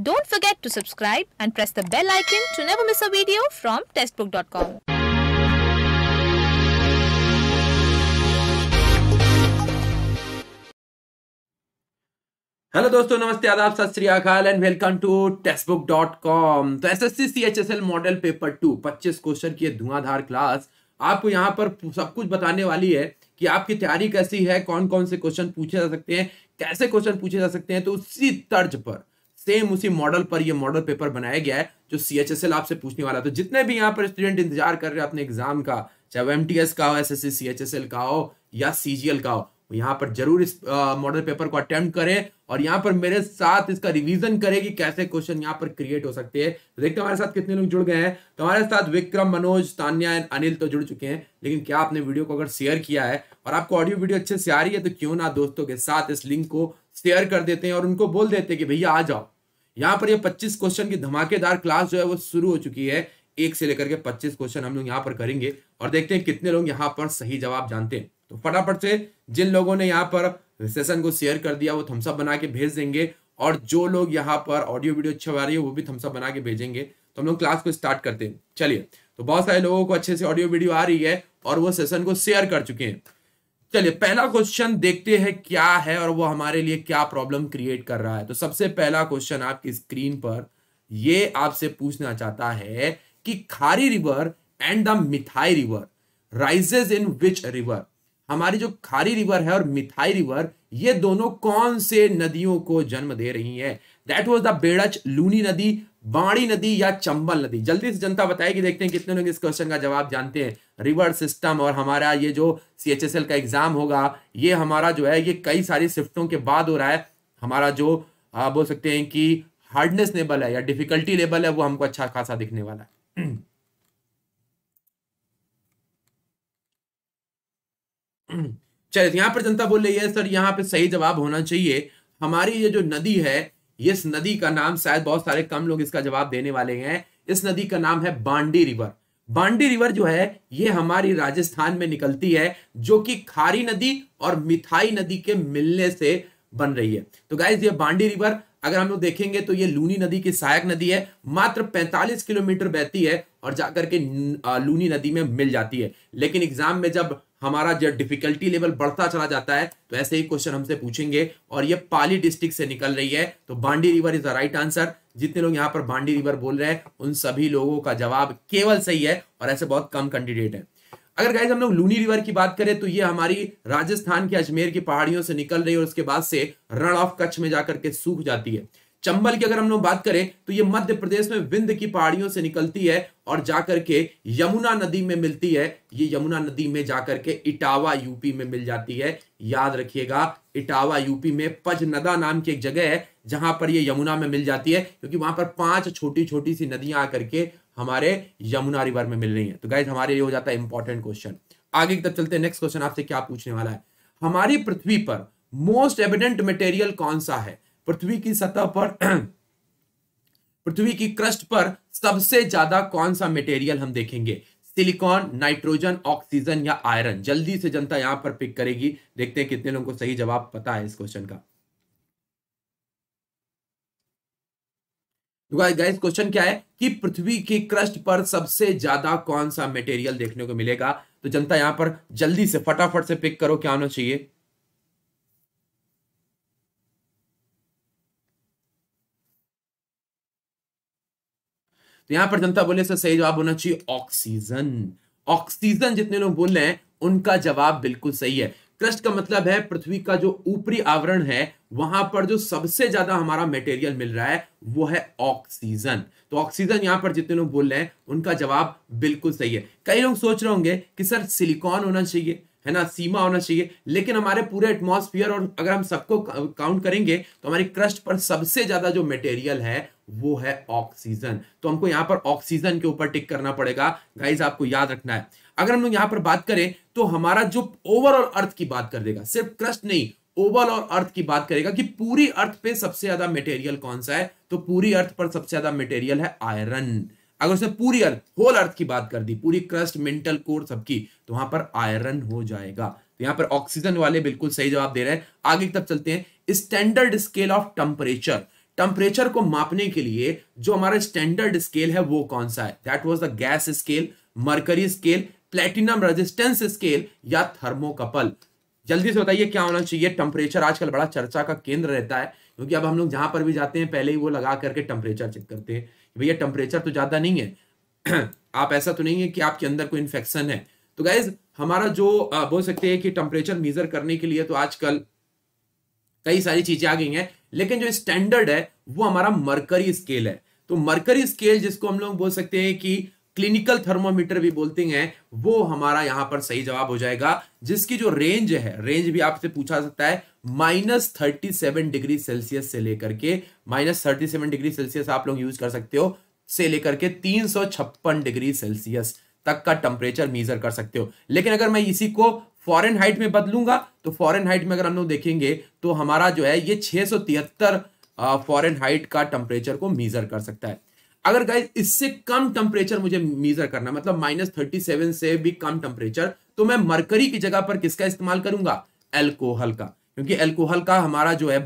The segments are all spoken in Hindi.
Don't forget to subscribe and press the bell icon to never miss a video from testbook.com. Hello दोस्तों नमस्ते आदाब सत श्रीकाल and welcome to Testbook dot com तो S S C C H S L model paper two पच्चीस क्वेश्चन की धुआंधार क्लास आपको यहां पर सब कुछ बताने वाली है कि आपकी तैयारी कैसी है कौन कौन से क्वेश्चन पूछे जा सकते हैं कैसे क्वेश्चन पूछे जा सकते हैं तो उसी तर्ज पर सेम उसी मॉडल पर ये मॉडल पेपर बनाया गया है जो सी एच एस एल आपसे पूछने वाला तो जितने भी यहाँ पर स्टूडेंट इंतजार कर रहे हैं अपने एग्जाम का चाहे वो एम टी एस का हो S S C C H S L का हो या सी जी एल का हो यहाँ पर जरूर इस मॉडल पेपर को अटेम्प्ट करें और यहाँ पर मेरे साथ इसका रिवीजन करें कि कैसे क्वेश्चन यहाँ पर क्रिएट हो सकते हैं तो देखते हमारे साथ कितने लोग जुड़ गए हैं तो हमारे साथ विक्रम मनोज तान्या एंड अनिल तो जुड़ चुके हैं लेकिन क्या आपने वीडियो को अगर शेयर किया है और आपको ऑडियो वीडियो अच्छे से आ रही है तो क्यों ना दोस्तों के साथ इस लिंक को शेयर कर देते हैं और उनको बोल देते हैं कि भैया आ जाओ यहाँ पर ये 25 क्वेश्चन की धमाकेदार क्लास जो है वो शुरू हो चुकी है एक से लेकर के 25 क्वेश्चन हम लोग यहाँ पर करेंगे और देखते हैं कितने लोग यहाँ पर सही जवाब जानते हैं तो फटाफट से जिन लोगों ने यहाँ पर सेशन को शेयर कर दिया वो थम्सअप बना के भेज देंगे और जो लोग यहाँ पर ऑडियो वीडियो अच्छा आ रही है वो भी थम्सअप बना के भेजेंगे तो हम लोग क्लास को स्टार्ट करते हैं चलिए तो बहुत सारे लोगों को अच्छे से ऑडियो वीडियो आ रही है और वो सेशन को शेयर कर चुके हैं चलिए पहला क्वेश्चन देखते हैं क्या है और वो हमारे लिए क्या प्रॉब्लम क्रिएट कर रहा है तो सबसे पहला क्वेश्चन आपकी स्क्रीन पर ये आपसे पूछना चाहता है कि Khari river and the Mithai river rises in which river हमारी जो खारी रिवर है और मिथाई रिवर ये दोनों कौन से नदियों को जन्म दे रही है that was the Berach Luni नदी बाणी नदी या चंबल नदी जल्दी से जनता बताएगी देखते हैं कितने लोग इस क्वेश्चन का जवाब जानते हैं रिवर सिस्टम और हमारा ये जो सी का एग्जाम होगा ये हमारा जो है ये कई सारी शिफ्टों के बाद हो रहा है हमारा जो आप बोल सकते हैं कि हार्डनेस लेवल है या डिफिकल्टी लेवल है वो हमको अच्छा खासा दिखने वाला है चलिए तो यहां पर जनता बोल रही है सर यहाँ पे सही जवाब होना चाहिए हमारी ये जो नदी है इस नदी का नाम शायद बहुत सारे कम लोग इसका जवाब देने वाले हैं इस नदी का नाम है बांडी रिवर बांडी रिवर जो है ये हमारी राजस्थान में निकलती है जो कि खारी नदी और मिथाई नदी के मिलने से बन रही है तो गाइज ये बांडी रिवर अगर हम लोग देखेंगे तो ये लूनी नदी की सहायक नदी है मात्र 45 किलोमीटर बहती है और जाकर के लूनी नदी में मिल जाती है लेकिन एग्जाम में जब हमारा जो डिफिकल्टी लेवल बढ़ता चला जाता है तो ऐसे ही क्वेश्चन हमसे पूछेंगे और ये पाली डिस्ट्रिक्ट से निकल रही है तो Bandi river is the right answer जितने लोग यहाँ पर बांडी रिवर बोल रहे हैं उन सभी लोगों का जवाब केवल सही है और ऐसे बहुत कम कैंडिडेट है अगर गाइज हम लोग लूनी रिवर की बात करें तो ये हमारी राजस्थान के अजमेर की पहाड़ियों से निकल रही है और उसके बाद से रण ऑफ कच्छ में जाकर के सूख जाती है चंबल की अगर हम लोग बात करें तो ये मध्य प्रदेश में विंद की पहाड़ियों से निकलती है और जाकर के यमुना नदी में मिलती है ये यमुना नदी में जाकर के इटावा यूपी में मिल जाती है याद रखिएगा इटावा यूपी में पजनदा नाम की एक जगह है जहां पर ये यमुना में मिल जाती है क्योंकि वहां पर पांच छोटी छोटी सी नदियां आकर के हमारे यमुना रिवर में मिल रही है तो गाइज हमारे लिए हो जाता है इंपॉर्टेंट क्वेश्चन आगे की तरफ चलते हैं नेक्स्ट क्वेश्चन आपसे क्या पूछने वाला है हमारी पृथ्वी पर मोस्ट एविडेंट मटेरियल कौन सा है पृथ्वी की सतह पर पृथ्वी की क्रस्ट पर सबसे ज्यादा कौन सा मटेरियल हम देखेंगे सिलिकॉन नाइट्रोजन ऑक्सीजन या आयरन जल्दी से जनता यहां पर पिक करेगी देखते हैं कितने लोगों को सही जवाब पता है इस क्वेश्चन का गाइस तो क्वेश्चन क्या है कि पृथ्वी के क्रस्ट पर सबसे ज्यादा कौन सा मटेरियल देखने को मिलेगा तो जनता यहां पर जल्दी से फटाफट से पिक करो क्या होना चाहिए तो यहां पर जनता बोले सर सही जवाब होना चाहिए ऑक्सीजन ऑक्सीजन जितने लोग बोल रहे हैं उनका जवाब बिल्कुल सही है क्रस्ट का मतलब है पृथ्वी का जो ऊपरी आवरण है वहां पर जो सबसे ज्यादा हमारा मटेरियल मिल रहा है वो है ऑक्सीजन तो ऑक्सीजन यहां पर जितने लोग बोल रहे हैं उनका जवाब बिल्कुल सही है कई लोग सोच रहे होंगे कि सर सिलिकॉन होना चाहिए है ना सीमा होना चाहिए लेकिन हमारे पूरे एटमॉस्फेयर और अगर हम सबको काउंट करेंगे तो हमारी क्रस्ट पर सबसे ज्यादा जो मटेरियल है वो है ऑक्सीजन तो हमको यहाँ पर ऑक्सीजन के ऊपर टिक करना पड़ेगा गाइज आपको याद रखना है अगर हम लोग यहाँ पर बात करें तो हमारा जो ओवरऑल अर्थ की बात कर देगा सिर्फ क्रस्ट नहीं ओवरऑल अर्थ की बात करेगा कि पूरी अर्थ पे सबसे ज्यादा मटेरियल कौन सा है तो पूरी अर्थ पर सबसे ज्यादा मटेरियल है आयरन अगर उसने पूरी अर्थ होल अर्थ की बात कर दी पूरी क्रस्ट मेंटल कोर सबकी तो वहां पर आयरन हो जाएगा तो यहां पर ऑक्सीजन वाले बिल्कुल सही जवाब दे रहे हैं आगे की चलते हैं standard scale of temperature temperature को मापने के लिए जो हमारा स्टैंडर्ड स्केल है वो कौन सा है that was the gas scale mercury scale platinum resistance scale या थर्मोकपल जल्दी से बताइए क्या होना चाहिए टेम्परेचर आजकल बड़ा चर्चा का केंद्र रहता है क्योंकि अब हम लोग जहां पर भी जाते हैं पहले ही वो लगा करके टेम्परेचर चेक करते हैं भैया टेम्परेचर तो ज्यादा नहीं है आप ऐसा तो नहीं है कि आपके अंदर कोई इन्फेक्शन है तो गाइज हमारा जो बोल सकते हैं कि टेम्परेचर मेजर करने के लिए तो आजकल कई सारी चीजें आ गई हैं लेकिन जो स्टैंडर्ड है वो हमारा मरकरी स्केल है तो मरकरी स्केल जिसको हम लोग बोल सकते हैं कि क्लिनिकल थर्मोमीटर भी बोलते हैं वो हमारा यहां पर सही जवाब हो जाएगा जिसकी जो रेंज है रेंज भी आपसे पूछा सकता है minus thirty seven degree Celsius से लेकर के minus thirty seven degree Celsius आप लोग यूज कर सकते हो से लेकर के तीन सौ छप्पन डिग्री सेल्सियस तक का टेम्परेचर मीजर कर सकते हो लेकिन अगर मैं इसी को फॉरेन हाइट में बदलूंगा तो फॉरेन हाइट में अगर हम लोग देखेंगे तो हमारा जो है ये छह सौ तिहत्तर फॉरन हाइट का टेम्परेचर को मीजर कर सकता है अगर गाइज इससे कम टेम्परेचर मुझे मीजर करना मतलब माइनस थर्टी सेवन से भी कम टेम्परेचर तो मैं मरकरी की जगह पर किसका इस्तेमाल करूंगा एल्कोहल का क्योंकि एल्कोहल का हमारा जो है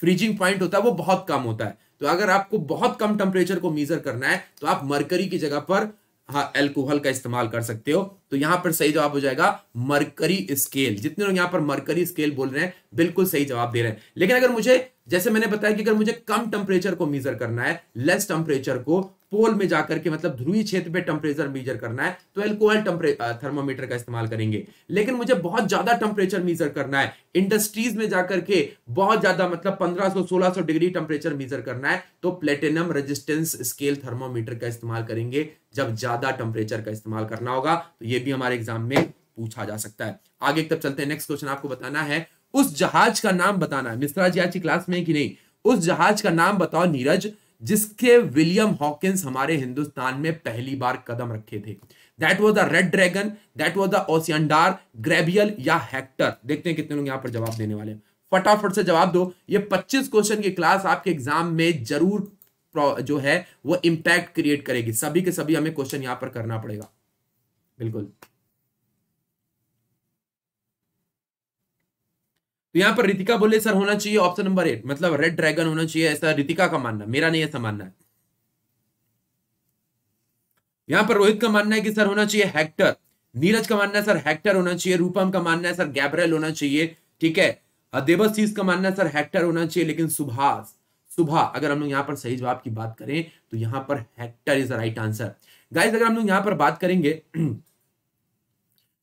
फ्रीजिंग पॉइंट होता है वो बहुत कम होता है तो अगर आपको बहुत कम टेम्परेचर को मीजर करना है तो आप मरकरी की जगह पर हाँ एल्कोहल का इस्तेमाल कर सकते हो तो यहां पर सही जवाब हो जाएगा मरकरी स्केल जितने लोग यहां पर मरकरी स्केल बोल रहे हैं बिल्कुल सही जवाब दे रहे हैं लेकिन अगर मुझे जैसे मैंने बताया कि अगर मुझे कम टेम्परेचर को मीजर करना है लेस टेम्परेचर को पोल में जाकर के मतलब ध्रुवी क्षेत्र पे टेम्परेचर मीजर करना है तो एल्कोहल थर्मोमीटर का इस्तेमाल करेंगे लेकिन मुझे बहुत ज्यादा टेम्परेचर मीजर करना है इंडस्ट्रीज में जाकर के बहुत ज्यादा मतलब 1500 1600 डिग्री टेम्परेचर मीजर करना है तो प्लेटिनम रेजिस्टेंस स्केल थर्मोमीटर का इस्तेमाल करेंगे जब ज्यादा टेम्परेचर का इस्तेमाल करना होगा तो ये भी हमारे एग्जाम में पूछा जा सकता है आगे तब चलते हैं नेक्स्ट क्वेश्चन आपको बताना है उस जहाज का नाम बताना है मिश्रा जी आज की क्लास में कि नहीं उस जहाज का नाम बताओ नीरज जिसके विलियम हॉकिंस हमारे हिंदुस्तान में पहली बार कदम रखे थे that was the red dragon that was the Osiander Gabriel या हेक्टर देखते हैं कितने लोग यहां पर जवाब देने वाले हैं फटाफट से जवाब दो ये 25 क्वेश्चन की क्लास आपके एग्जाम में जरूर जो है वो इंपैक्ट क्रिएट करेगी सभी के सभी हमें क्वेश्चन यहां पर करना पड़ेगा बिल्कुल तो यहाँ पर रितिका बोले सर होना चाहिए ऑप्शन नंबर एट मतलब रेड ड्रैगन होना चाहिए ऐसा रितिका का मानना मेरा नहीं ऐसा मानना है यहां पर रोहित का मानना है कि सर होना चाहिए हेक्टर नीरज का मानना है सर हेक्टर होना चाहिए रूपम का मानना है सर गैब्रेल होना चाहिए ठीक है देवशीष का मानना है सर हेक्टर होना चाहिए लेकिन सुभाष सुबह अगर हम लोग यहाँ पर सही जवाब की बात करें तो यहाँ पर Hector is the right answer guys अगर हम लोग यहाँ पर बात करेंगे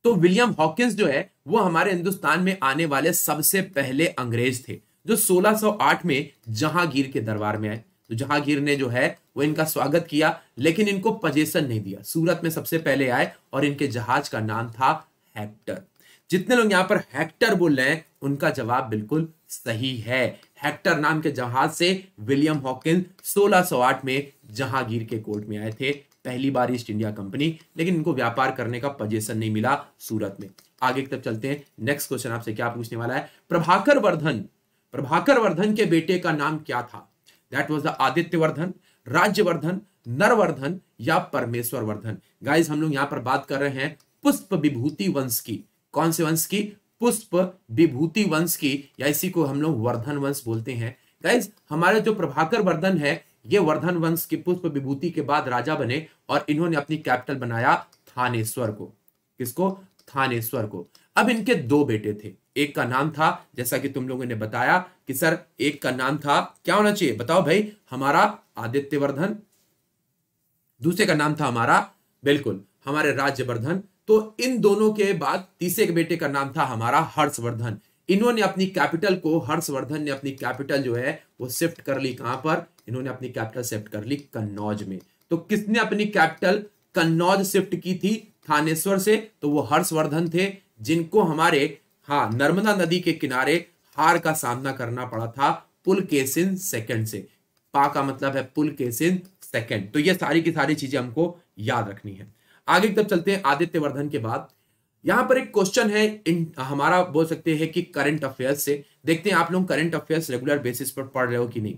तो विलियम हॉकिंस जो है वो हमारे हिंदुस्तान में आने वाले सबसे पहले अंग्रेज थे जो 1608 में जहांगीर के दरबार में आए तो जहांगीर ने जो है वो इनका स्वागत किया लेकिन इनको पजेशन नहीं दिया सूरत में सबसे पहले आए और इनके जहाज का नाम था हेक्टर जितने लोग यहाँ पर हेक्टर बोल रहे हैं उनका जवाब बिल्कुल सही है हेक्टर नाम के जहाज से विलियम हॉकिन 1608 में जहांगीर के कोर्ट में आए थे पहली बार ईस्ट इंडिया कंपनी लेकिन इनको व्यापार करने का पजेशन नहीं मिला सूरत में आगे तब चलते हैं नेक्स्ट क्वेश्चन आपसे क्या पूछने वाला है प्रभाकर वर्धन प्रभाकर वर्धन के बेटे का नाम क्या था that was the Aditya Vardhan Rajyavardhan Naravardhan या परमेश्वर वर्धन गाइज हम लोग यहां पर बात कर रहे हैं पुष्प विभूति वंश की कौन से वंश की पुष्प विभूति वंश की या इसी को हम लोग वर्धन वंश बोलते हैं गाइज हमारे जो प्रभाकर वर्धन है ये वर्धन वंश के पुष्प विभूति के बाद राजा बने और इन्होंने अपनी कैपिटल बनाया थानेश्वर को किसको थानेश्वर को अब इनके दो बेटे थे एक का नाम था जैसा कि तुम लोगों ने बताया कि सर एक का नाम था क्या होना चाहिए बताओ भाई हमारा आदित्यवर्धन दूसरे का नाम था हमारा बिल्कुल हमारे राज्यवर्धन तो इन दोनों के बाद तीसरे के बेटे का नाम था हमारा हर्षवर्धन इन्होंने अपनी कैपिटल को हर्षवर्धन ने अपनी कैपिटल जो है वो शिफ्ट कर ली कहां पर इन्होंने अपनी कैपिटल शिफ्ट कर ली कन्नौज में तो किसने अपनी कैपिटल कन्नौज शिफ्ट की थी थानेश्वर से तो वो हर्षवर्धन थे जिनको हमारे हाँ नर्मदा नदी के किनारे हार का सामना करना पड़ा था पुल केसिन सेकंड से पा का मतलब है पुल केसिन सेकंड तो ये सारी की सारी चीजें हमको याद रखनी है आगे तब चलते हैं आदित्य वर्धन के बाद यहां पर एक क्वेश्चन है इन, हमारा बोल सकते हैं कि करंट अफेयर्स से देखते हैं आप लोग करंट अफेयर्स रेगुलर बेसिस पर पढ़ रहे हो कि नहीं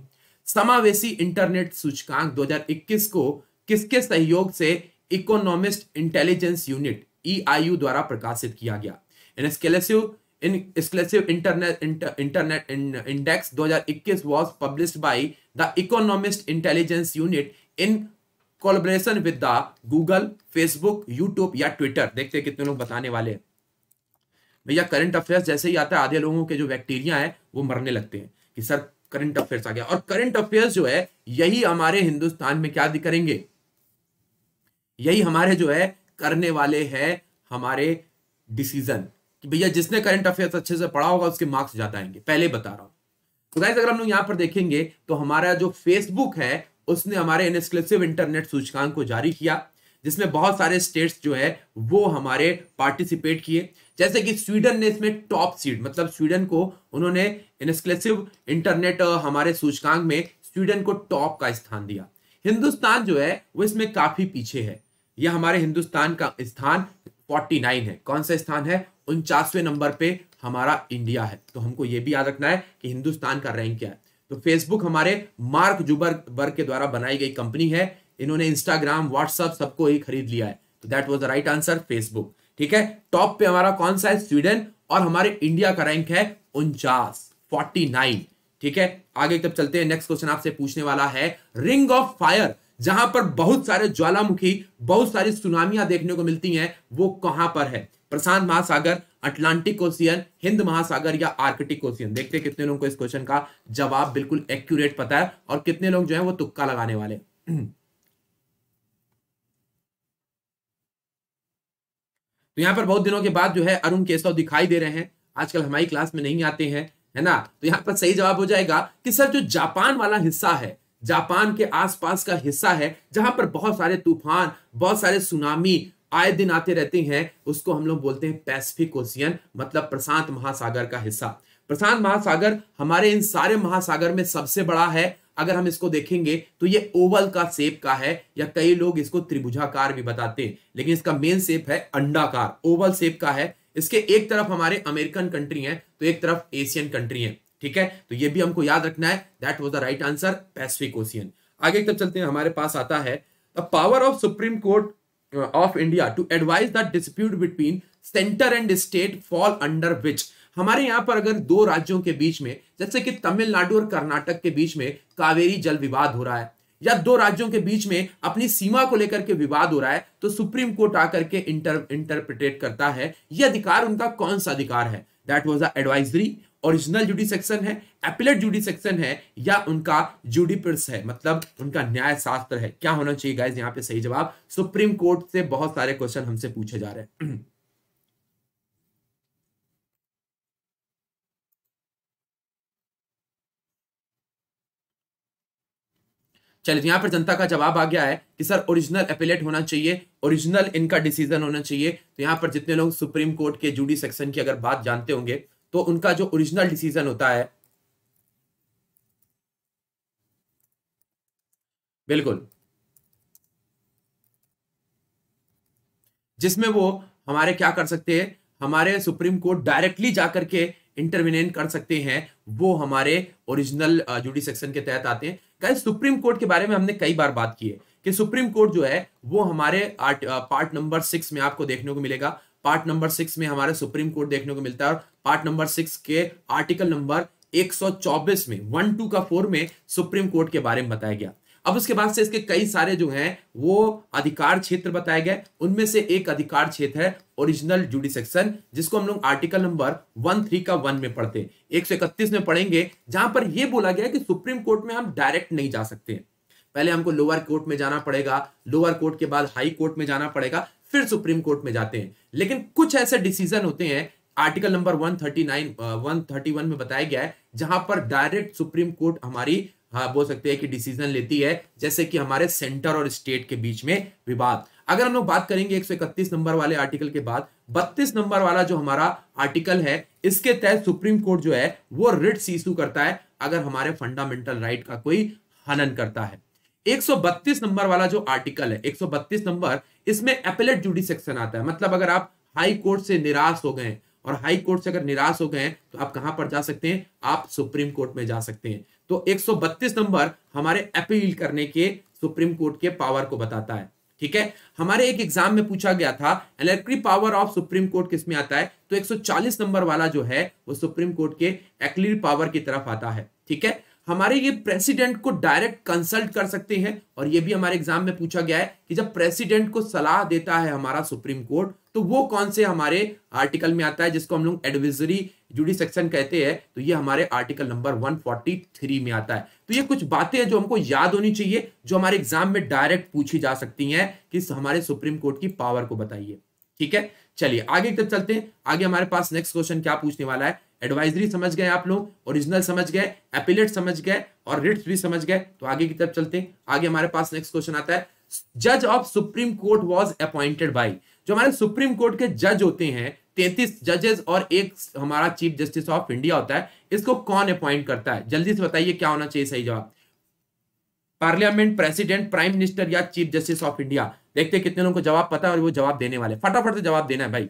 समावेशी इंटरनेट सूचकांक 2021 को किसके सहयोग से इकोनॉमिस्ट इंटेलिजेंस यूनिट ईआईयू द्वारा प्रकाशित किया गया in exclusive in exclusive internet internet index 2021 was published by the Economist Intelligence Unit in collaboration with the Google Facebook YouTube या ट्विटर देखते कितने लोग बताने वाले हैं भैया करंट अफेयर्स जैसे ही आता है आधे लोगों के जो बैक्टीरिया है वो मरने लगते हैं कि सर करंट अफेयर्स आ गया और करंट अफेयर्स जो है यही हमारे हिंदुस्तान में क्या करेंगे यही हमारे जो है करने वाले हैं हमारे डिसीजन कि भैया जिसने करंट अफेयर्स अच्छे से पढ़ा होगा उसके मार्क्स ज्यादा आएंगे पहले बता रहा हूं तो अगर हम लोग यहाँ पर देखेंगे तो हमारा जो फेसबुक है उसने हमारे एक्सक्लूसिव इंटरनेट सूचकांक को जारी किया जिसमें बहुत सारे स्टेट्स जो है वो हमारे पार्टिसिपेट किए जैसे कि स्वीडन ने इसमें टॉप सीड मतलब स्वीडन को उन्होंने एक्सक्लूसिव इंटरनेट uh, हमारे सूचकांक में स्वीडन को टॉप का स्थान दिया हिंदुस्तान जो है वो इसमें काफी पीछे है यह हमारे हिंदुस्तान का स्थान 49 है कौन सा स्थान है उनचासवें नंबर पे हमारा इंडिया है तो हमको ये भी याद रखना है कि हिंदुस्तान का रैंक क्या है तो फेसबुक हमारे मार्क जुबर वर्ग के द्वारा बनाई गई कंपनी है इन्होंने इंस्टाग्राम व्हाट्सअप सबको ही खरीद लिया है तो that was the right answer Facebook ठीक है टॉप पे हमारा कौन सा है स्वीडन और हमारे इंडिया का रैंक है उनचास फोर्टी नाइन ठीक है आगे तब चलते हैं नेक्स्ट क्वेश्चन आपसे पूछने वाला है रिंग ऑफ फायर जहां पर बहुत सारे ज्वालामुखी बहुत सारी सुनामियां देखने को मिलती हैं वो कहां पर है प्रशांत महासागर अटलांटिक ओशियन हिंद महासागर या आर्कटिक ओशियन देखते कितने लोगों को इस क्वेश्चन का जवाब बिल्कुल एक्यूरेट पता है और कितने लोग जो है वो तुक्का लगाने वाले तो यहां पर बहुत दिनों के बाद जो है अरुण केशव दिखाई दे रहे हैं आजकल हमारी क्लास में नहीं आते हैं है ना तो यहाँ पर सही जवाब हो जाएगा कि सर जो जापान वाला हिस्सा है जापान के आसपास का हिस्सा है जहां पर बहुत सारे तूफान बहुत सारे सुनामी आए दिन आते रहते हैं उसको हम लोग बोलते हैं पैसिफिक ओशियन मतलब प्रशांत महासागर का हिस्सा प्रशांत महासागर हमारे इन सारे महासागर में सबसे बड़ा है अगर हम इसको देखेंगे तो ये ओवल का सेप का है या कई लोग इसको त्रिभुजाकार भी बताते हैं लेकिन इसका मेन सेप है अंडाकार ओवल सेप का है इसके एक तरफ हमारे अमेरिकन कंट्री है तो एक तरफ एशियन कंट्री है ठीक है तो ये भी हमको याद रखना है that was the right answer Pacific Ocean आगे तब चलते हैं हमारे पास आता है power of Supreme Court of India to advise the dispute between centre and state fall under which हमारे यहाँ पर अगर दो राज्यों के बीच में जैसे कि तमिलनाडु और कर्नाटक के बीच में कावेरी जल विवाद हो रहा है या दो राज्यों के बीच में अपनी सीमा को लेकर के विवाद हो रहा है तो सुप्रीम कोर्ट आकर के इंटर इंटरप्रिटेट करता है यह अधिकार उनका कौन सा अधिकार है that was a advisory original jurisdiction है एपिलेट जुडी सेक्शन है या उनका जुडिप्रस है मतलब उनका न्याय शास्त्र है क्या होना चाहिए गाइज यहाँ पे सही जवाब सुप्रीम कोर्ट से बहुत सारे क्वेश्चन हमसे पूछे जा रहे हैं चलिए तो यहाँ पर जनता का जवाब आ गया है कि सर ओरिजिनल अपीलेट होना चाहिए ओरिजिनल इनका डिसीजन होना चाहिए तो यहाँ पर जितने लोग सुप्रीम कोर्ट के जूडी सेक्शन की अगर बात जानते होंगे तो उनका जो ओरिजिनल डिसीजन होता है बिल्कुल जिसमें वो हमारे क्या कर सकते हैं हमारे सुप्रीम कोर्ट डायरेक्टली जाकर के इंटरविनेन कर सकते हैं वो हमारे ओरिजिनल जूडी सेक्शन के तहत आते हैं गाइस सुप्रीम कोर्ट के बारे में हमने कई बार बात की है कि सुप्रीम कोर्ट जो है वो हमारे आ, पार्ट नंबर सिक्स में आपको देखने को मिलेगा पार्ट नंबर सिक्स में हमारे सुप्रीम कोर्ट देखने को मिलता है और पार्ट नंबर सिक्स के आर्टिकल नंबर 124 में वन टू का फोर में सुप्रीम कोर्ट के बारे में बताया गया अब उसके बाद से इसके कई सारे जो हैं वो अधिकार क्षेत्र बताए गए उनमें से एक अधिकार क्षेत्र है ओरिजिनल जुडी सेक्शन जिसको हम लोग आर्टिकल नंबर वन थ्री का वन में पढ़ते हैं एक में पढ़ेंगे जहां पर यह बोला गया कि सुप्रीम कोर्ट में हम डायरेक्ट नहीं जा सकते हैं पहले हमको लोअर कोर्ट में जाना पड़ेगा लोअर कोर्ट के बाद हाई कोर्ट में जाना पड़ेगा फिर सुप्रीम कोर्ट में जाते हैं लेकिन कुछ ऐसे डिसीजन होते हैं आर्टिकल नंबर 139 131 में बताया गया है जहां पर डायरेक्ट सुप्रीम कोर्ट हमारी हाँ बोल सकते हैं कि डिसीजन लेती है जैसे कि हमारे सेंटर और स्टेट के बीच में विवाद अगर हम लोग बात करेंगे 131 नंबर वाले आर्टिकल के बाद 32 नंबर वाला जो हमारा आर्टिकल है इसके तहत सुप्रीम कोर्ट जो है वो रिट इशू करता है अगर हमारे फंडामेंटल राइट का कोई हनन करता है 132 नंबर वाला जो आर्टिकल है 132 नंबर इसमें एपेलेट जुडी सेक्शन आता है मतलब अगर आप हाई कोर्ट से निराश हो गए और हाई कोर्ट से अगर निराश हो गए तो आप कहां पर जा सकते हैं आप सुप्रीम कोर्ट में जा सकते हैं तो 132 नंबर हमारे अपील करने के सुप्रीम कोर्ट के पावर को बताता है ठीक है हमारे एक एग्जाम में पूछा गया था एलेक्ट्री पावर ऑफ सुप्रीम कोर्ट किसमें आता है तो 140 नंबर वाला जो है वो सुप्रीम कोर्ट के एक्लिरी पावर की तरफ आता है ठीक है हमारे ये प्रेसिडेंट को डायरेक्ट कंसल्ट कर सकते हैं और ये भी हमारे एग्जाम में पूछा गया है कि जब प्रेसिडेंट को सलाह देता है हमारा सुप्रीम कोर्ट तो वो कौन से हमारे आर्टिकल में आता है जिसको हम लोग एडविजरी सेक्शन कहते हैं तो ये हमारे आर्टिकल नंबर 143 में आता है तो ये कुछ बातें हैं जो हमको याद होनी चाहिए जो हमारे एग्जाम में डायरेक्ट पूछी जा सकती हैं कि हमारे सुप्रीम कोर्ट की पावर को बताइए ठीक है चलिए आगे तक चलते हैं आगे हमारे पास नेक्स्ट क्वेश्चन क्या पूछने वाला है एडवाइजरी समझ गए आप लोग ओरिजिनल समझ गए एपिलेट समझ गए और रिट्स भी समझ गए तो आगे की तरफ चलते हैं आगे हमारे पास नेक्स्ट क्वेश्चन आता है जज of Supreme Court was appointed by जो हमारे सुप्रीम कोर्ट के जज होते हैं तैतीस जजेस और एक हमारा चीफ जस्टिस ऑफ इंडिया होता है इसको कौन अपॉइंट करता है जल्दी से बताइए क्या होना चाहिए सही जवाब पार्लियामेंट प्रेसिडेंट प्राइम मिनिस्टर या चीफ जस्टिस ऑफ इंडिया देखते कितने लोगों को जवाब पता है और वो जवाब देने वाले फटाफट से जवाब देना है भाई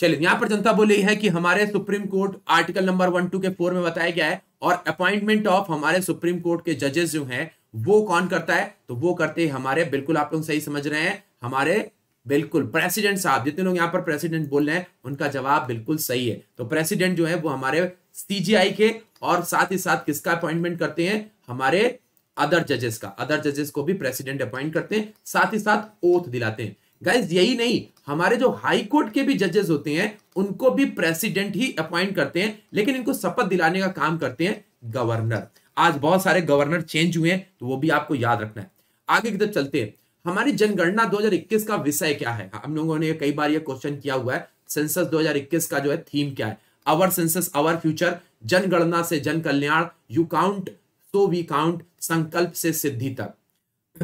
चलिए यहां पर जनता बोली है कि हमारे Supreme Court article number one two के फोर में बताया गया है और अपॉइंटमेंट ऑफ हमारे सुप्रीम कोर्ट के जजेस जो हैं वो कौन करता है तो वो करते हैं हमारे बिल्कुल आप लोग सही समझ रहे हैं हमारे बिल्कुल प्रेसिडेंट साहब जितने लोग यहाँ पर प्रेसिडेंट बोल रहे हैं उनका जवाब बिल्कुल सही है तो प्रेसिडेंट जो है वो हमारे सीजीआई के और साथ ही साथ किसका अपॉइंटमेंट करते हैं हमारे अदर जजेस का अदर जजेस को भी प्रेसिडेंट अपॉइंट करते हैं साथ ही साथ ओथ दिलाते हैं गाइज यही नहीं हमारे जो हाई कोर्ट के भी जजेस होते हैं उनको भी प्रेसिडेंट ही अपॉइंट करते हैं लेकिन इनको शपथ दिलाने का काम करते हैं गवर्नर आज बहुत सारे गवर्नर चेंज हुए हैं तो वो भी आपको याद रखना है आगे की तरफ चलते हैं हमारी जनगणना 2021 का विषय क्या है हम लोगों ने कई बार ये क्वेश्चन किया हुआ है सेंसस 2021 का जो है थीम क्या है अवर सेंसस अवर फ्यूचर जनगणना से जन कल्याण you count so we count संकल्प से सिद्धि तक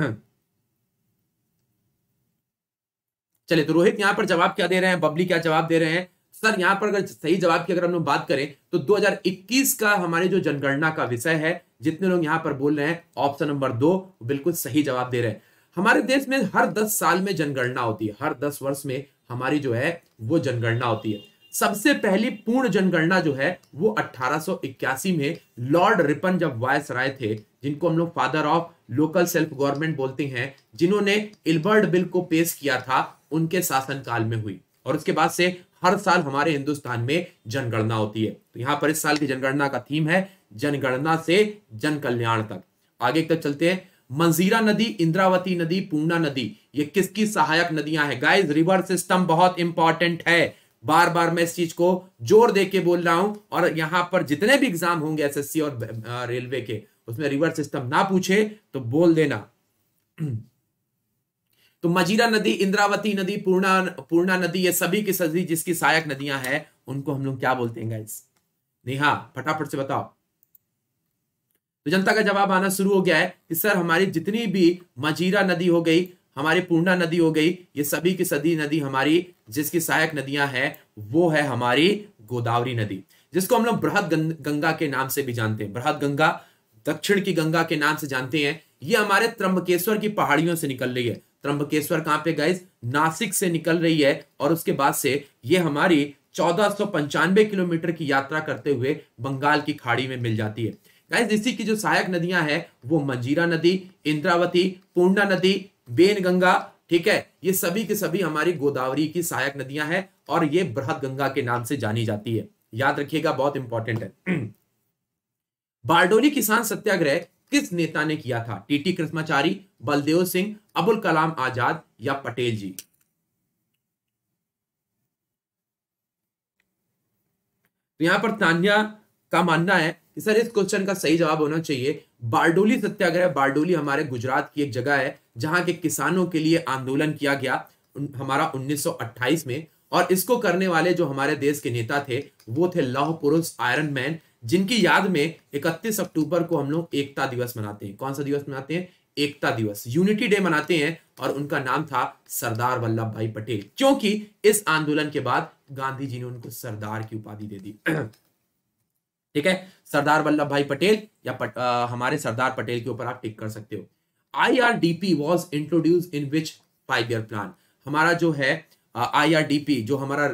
चलिए तो रोहित यहां पर जवाब क्या दे रहे हैं बबली क्या जवाब दे रहे हैं सर यहां पर अगर सही जवाब की अगर हम लोग बात करें तो 2021 का हमारे जो जनगणना का विषय है जितने लोग यहाँ पर बोल रहे हैं ऑप्शन नंबर दो बिल्कुल सही जवाब दे रहे हैं हमारे देश में हर दस साल में जनगणना होती है हर दस वर्ष में हमारी जो है वो जनगणना होती है सबसे पहली पूर्ण जनगणना जो है वो 1881 में लॉर्ड रिपन जब वायस राय थे जिनको हम लोग father of local self government बोलते हैं जिन्होंने इल्बर्ट बिल को पेश किया था उनके शासनकाल में हुई और उसके बाद से हर साल हमारे हिंदुस्तान में जनगणना होती है तो यहां पर इस साल की जनगणना का थीम है जनगणना से जन कल्याण तक आगे तक चलते हैं मंजीरा नदी इंद्रावती नदी पूर्णा नदी ये किसकी सहायक नदियां हैं गाइस रिवर सिस्टम बहुत इंपॉर्टेंट है बार बार मैं इस चीज को जोर दे के बोल रहा हूं और यहां पर जितने भी एग्जाम होंगे एसएससी और रेलवे के उसमें रिवर सिस्टम ना पूछे तो बोल देना तो मजीरा नदी इंद्रावती नदी पूर्णा पूर्णा नदी ये सभी की सदी जिसकी सहायक नदियां हैं उनको हम लोग क्या बोलते हैं गाइस नेहा फटाफट से बताओ तो जनता का जवाब आना शुरू हो गया है कि सर हमारी जितनी भी मजीरा नदी हो गई हमारी पूर्णा नदी हो गई ये सभी की सदी नदी हमारी जिसकी सहायक नदियां हैं वो है हमारी गोदावरी नदी जिसको हम लोग बृहद गंगा के नाम से भी जानते हैं बृहद गंगा दक्षिण की गंगा के नाम से जानते हैं ये हमारे त्रंबकेश्वर की पहाड़ियों से निकल रही है त्रंबकेश्वर कहाँ पे गए नासिक से निकल रही है और उसके बाद से ये हमारी चौदह किलोमीटर की यात्रा करते हुए बंगाल की खाड़ी में मिल जाती है गाइस इसी की जो सहायक नदियां हैं वो मंजीरा नदी इंद्रावती पूर्णा नदी बेनगंगा ठीक है ये सभी के सभी हमारी गोदावरी की सहायक नदियां हैं और ये बृहद गंगा के नाम से जानी जाती है याद रखिएगा बहुत इंपॉर्टेंट है बारडोली किसान सत्याग्रह किस नेता ने किया था टीटी कृष्णाचारी बलदेव सिंह अबुल कलाम आजाद या पटेल जी तो यहां पर तान्या का मानना है सर इस क्वेश्चन का सही जवाब होना चाहिए बारडोली सत्याग्रह बारडोली हमारे गुजरात की एक जगह है जहां के किसानों के लिए आंदोलन किया गया हमारा 1928 में और इसको करने वाले जो हमारे देश के नेता थे वो थे लौह पुरुष आयरन मैन जिनकी याद में 31 अक्टूबर को हम लोग एकता दिवस मनाते हैं कौन सा दिवस मनाते हैं एकता दिवस यूनिटी डे मनाते हैं और उनका नाम था सरदार वल्लभ भाई पटेल क्योंकि इस आंदोलन के बाद गांधी जी ने उनको सरदार की उपाधि दे दी ठीक है सरदार वल्लभ भाई पटेल या पट, आ, हमारे सरदार पटेल के ऊपर आप टिक कर सकते हो I R D P was introduce in which five year plan हमारा जो है आई आर डी पी जो हमारा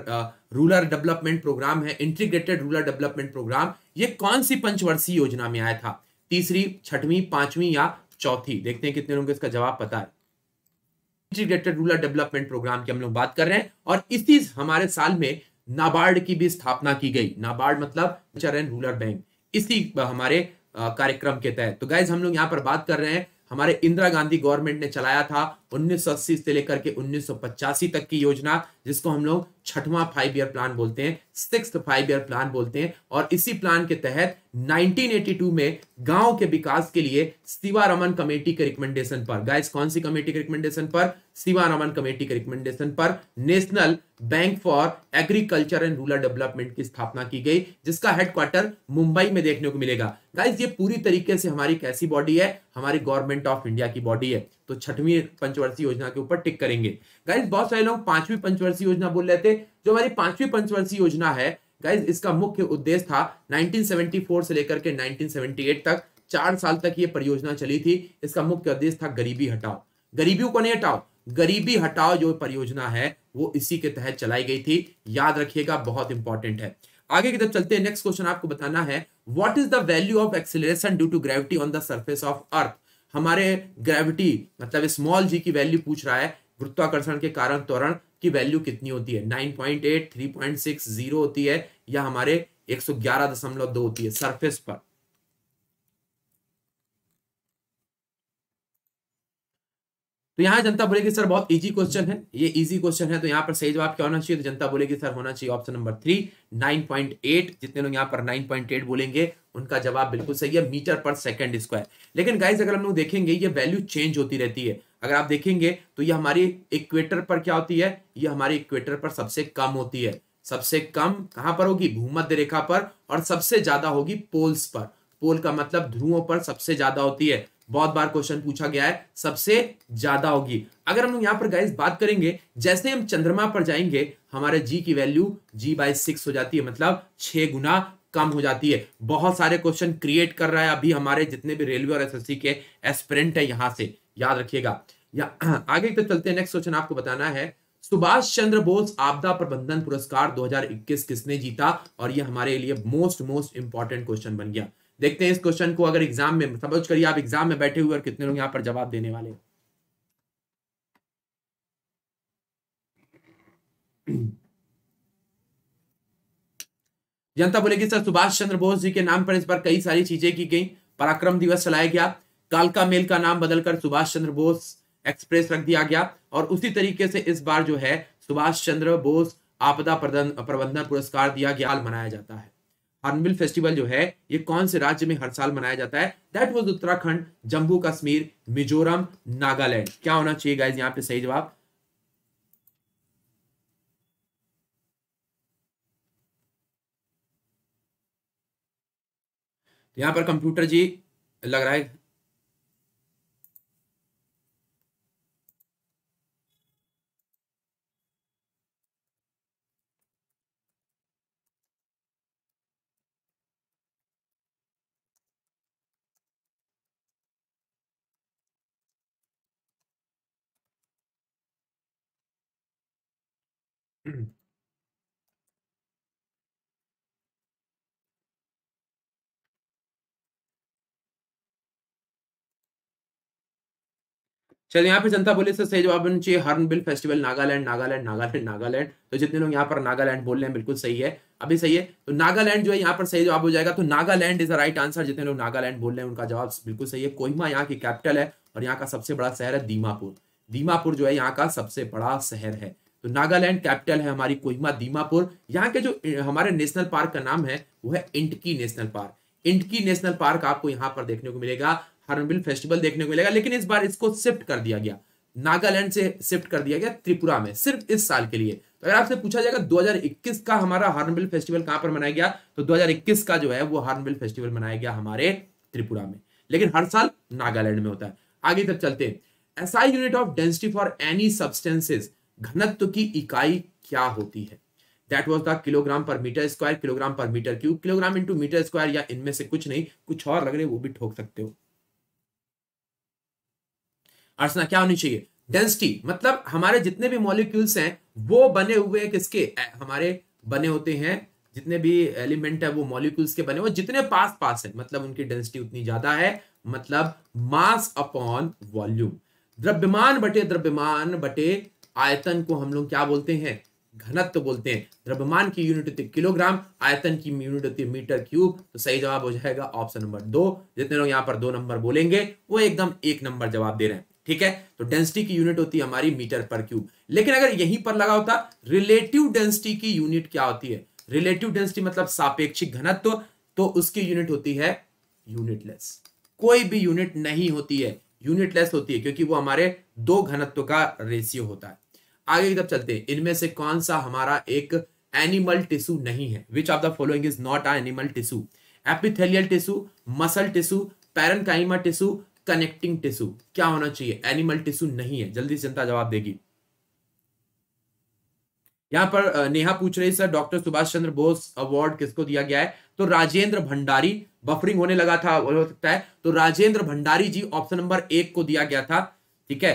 रूरल डेवलपमेंट प्रोग्राम है इंटीग्रेटेड रूरल डेवलपमेंट प्रोग्राम ये कौन सी पंचवर्षीय योजना में आया था तीसरी छठवीं पांचवीं या चौथी देखते हैं कितने लोगों को इसका जवाब पता है इंटीग्रेटेड रूरल डेवलपमेंट प्रोग्राम की हम लोग बात कर रहे हैं और इसी हमारे साल में नाबार्ड की भी स्थापना की गई नाबार्ड मतलब रूरल बैंक इसी हमारे कार्यक्रम के तहत तो गाइज हम लोग यहाँ पर बात कर रहे हैं हमारे इंदिरा गांधी गवर्नमेंट ने चलाया था 1980 से लेकर के 1985 तक की योजना जिसको हम लोग छठवां फाइव ईयर प्लान बोलते हैं सिक्स फाइव ईयर प्लान बोलते हैं और इसी प्लान के तहत 1982 में गांव के विकास के लिए शिवारमन कमेटी के रिकमेंडेशन पर गाइस कौन सी कमेटी के रिकमेंडेशन पर शिवारमन कमेटी के रिकमेंडेशन पर National Bank for Agriculture and Rural Development की स्थापना की गई जिसका हेडक्वार्टर मुंबई में देखने को मिलेगा गाइस ये पूरी तरीके से हमारी कैसी बॉडी है हमारी गवर्नमेंट ऑफ इंडिया की बॉडी है तो छठवीं पंचवर्षीय योजना के ऊपर टिक करेंगे गाइज बहुत सारे लोग पांचवी पंचवर्षीय योजना बोल रहे थे जो हमारी पांचवी पंचवर्षीय योजना है गाइज इसका मुख्य उद्देश्य था 1974 से लेकर के 1978 तक चार साल तक ये परियोजना चली थी इसका मुख्य उद्देश्य था गरीबी हटाओ गरीबियों को नहीं हटाओ गरीबी हटाओ जो परियोजना है वो इसी के तहत चलाई गई थी याद रखिएगा बहुत इंपॉर्टेंट है आगे की तरफ चलते हैं नेक्स्ट क्वेश्चन आपको बताना है what is the value of acceleration due to gravity on the surface of earth हमारे ग्रेविटी मतलब स्मॉल जी की वैल्यू पूछ रहा है गुरुत्वाकर्षण के कारण त्वरण की वैल्यू कितनी होती है 9.8, 3.6, 0 होती है या हमारे 111.2 होती है सरफेस पर तो यहाँ जनता बोलेगी सर बहुत इजी क्वेश्चन है ये इजी क्वेश्चन है तो यहाँ पर सही जवाब क्या होना चाहिए तो जनता बोलेगी सर होना चाहिए ऑप्शन नंबर थ्री 9.8 जितने लोग यहाँ पर 9.8 बोलेंगे उनका जवाब बिल्कुल सही है मीटर पर सेकंड स्क्वायर लेकिन गाइज अगर हम लोग देखेंगे ये वैल्यू चेंज होती रहती है अगर आप देखेंगे तो ये हमारी इक्वेटर पर क्या होती है ये हमारी इक्वेटर पर सबसे कम होती है सबसे कम कहां पर होगी भूमध्य रेखा पर और सबसे ज्यादा होगी पोल्स पर पोल का मतलब ध्रुवों पर सबसे ज्यादा होती है बहुत बार क्वेश्चन पूछा गया है सबसे ज्यादा होगी अगर हम लोग यहाँ पर गाइस बात करेंगे जैसे हम चंद्रमा पर जाएंगे हमारे जी की वैल्यू जी बाई सिक्स हो जाती है मतलब छह गुना कम हो जाती है बहुत सारे क्वेश्चन क्रिएट कर रहा है अभी हमारे जितने भी रेलवे और एसएससी के एस्पिरेंट है यहां से याद रखिएगा या आगे तो चलते हैं नेक्स्ट क्वेश्चन आपको बताना है सुभाष चंद्र बोस आपदा प्रबंधन पुरस्कार 2021 किसने जीता और ये हमारे लिए मोस्ट मोस्ट इंपॉर्टेंट क्वेश्चन बन गया देखते हैं इस क्वेश्चन को अगर एग्जाम में समझ करिए आप एग्जाम में बैठे हुए और कितने लोग यहाँ पर जवाब देने वाले जनता बोलेगी सर सुभाष चंद्र बोस जी के नाम पर इस बार कई सारी चीजें की गई पराक्रम दिवस चलाया गया कालका मेल का नाम बदलकर सुभाष चंद्र बोस एक्सप्रेस रख दिया गया और उसी तरीके से इस बार जो है सुभाष चंद्र बोस आपदा प्रबंधन पुरस्कार दिया गया मनाया जाता है हॉर्नबिल फेस्टिवल जो है ये कौन से राज्य में हर साल मनाया जाता है दैट वॉज उत्तराखंड जम्मू कश्मीर मिजोरम नागालैंड क्या होना चाहिए गाइज यहाँ पे सही जवाब तो यहाँ पर कंप्यूटर जी लग रहा है चलो यहाँ पे जनता बोले से सही जवाब चाहिए हॉर्नबिल फेस्टिवल नागालैंड नागालैंड नागालैंड नागालैंड तो जितने लोग यहाँ पर नागालैंड बोल रहे हैं बिल्कुल सही है अभी सही है तो नागालैंड जो है यहाँ पर सही जवाब हो जाएगा तो Nagaland is the right answer जितने लोग नागालैंड बोल रहे हैं उनका जवाब बिल्कुल सही है कोहिमा यहाँ की कैपिटल है और यहाँ का सबसे बड़ा शहर है दीमापुर दीमापुर जो है यहाँ का सबसे बड़ा शहर है तो नागालैंड कैपिटल है हमारी कोहिमा दीमापुर यहाँ के जो हमारे नेशनल पार्क का नाम है वो है Ntangki national park Ntangki national park आपको यहाँ पर देखने को मिलेगा हर्नबिल फेस्टिवल देखने को मिलेगा लेकिन इस बार इसको शिफ्ट कर दिया गया नागालैंड से शिफ्ट कर दिया गया त्रिपुरा में सिर्फ इस साल के लिए तो अगर आपसे पूछा जाएगा 2021 का हमारा हार्नबिल फेस्टिवल कहां पर मनाया गया तो 2021 का जो है वो हार्नबिल फेस्टिवल मनाया गया हमारे त्रिपुरा में लेकिन हर साल नागालैंड में होता है आगे तक चलते हैं SI unit of density for any substances घनत्व की इकाई क्या होती है that was the kilogram per metre square kilogram per metre cube kilogram into metre square या इनमें से कुछ नहीं कुछ और लग रहे वो भी ठोक सकते हो अर्चना क्या होनी चाहिए डेंसिटी मतलब हमारे जितने भी मॉलिक्यूल्स हैं वो बने हुए हैं किसके हमारे बने होते हैं जितने भी एलिमेंट है वो मॉलिक्यूल्स के बने हुए जितने पास पास है मतलब उनकी डेंसिटी उतनी ज्यादा है मतलब मास अपॉन वॉल्यूम द्रव्यमान बटे द्रव्यमान बटे आयतन को हम लोग क्या बोलते हैं घनत्व बोलते हैं द्रव्यमान की यूनिट होती है किलोग्राम आयतन की यूनिट होती है मीटर क्यूब तो सही जवाब हो जाएगा ऑप्शन नंबर दो जितने लोग यहाँ पर दो नंबर बोलेंगे वो एकदम एक नंबर जवाब दे रहे हैं ठीक है तो डेंसिटी की यूनिट होती है हमारी मीटर पर क्यूब लेकिन अगर यहीं पर लगा होता रिलेटिव डेंसिटी की यूनिट क्या होती है रिलेटिव डेंसिटी मतलब सापेक्षिक घनत्व तो उसकी यूनिट होती है यूनिटलेस कोई भी यूनिट नहीं होती है यूनिटलेस होती है क्योंकि वो हमारे दो घनत्व का रेशियो होता है आगे की तरफ चलते हैं इनमें से कौन सा हमारा एक एनिमल टिश्यू नहीं है which of the following is not a animal tissue epithelial tissue muscle tissue parenchyma tissue connecting tissue क्या होना चाहिए एनिमल टिश्यू नहीं है जल्दी से जनता जवाब देगी यहां पर नेहा पूछ रही sir doctor Subhash Chandra Bose award किसको दिया गया है तो राजेंद्र भंडारी बफरिंग होने लगा था हो सकता है तो राजेंद्र भंडारी जी ऑप्शन नंबर एक को दिया गया था ठीक है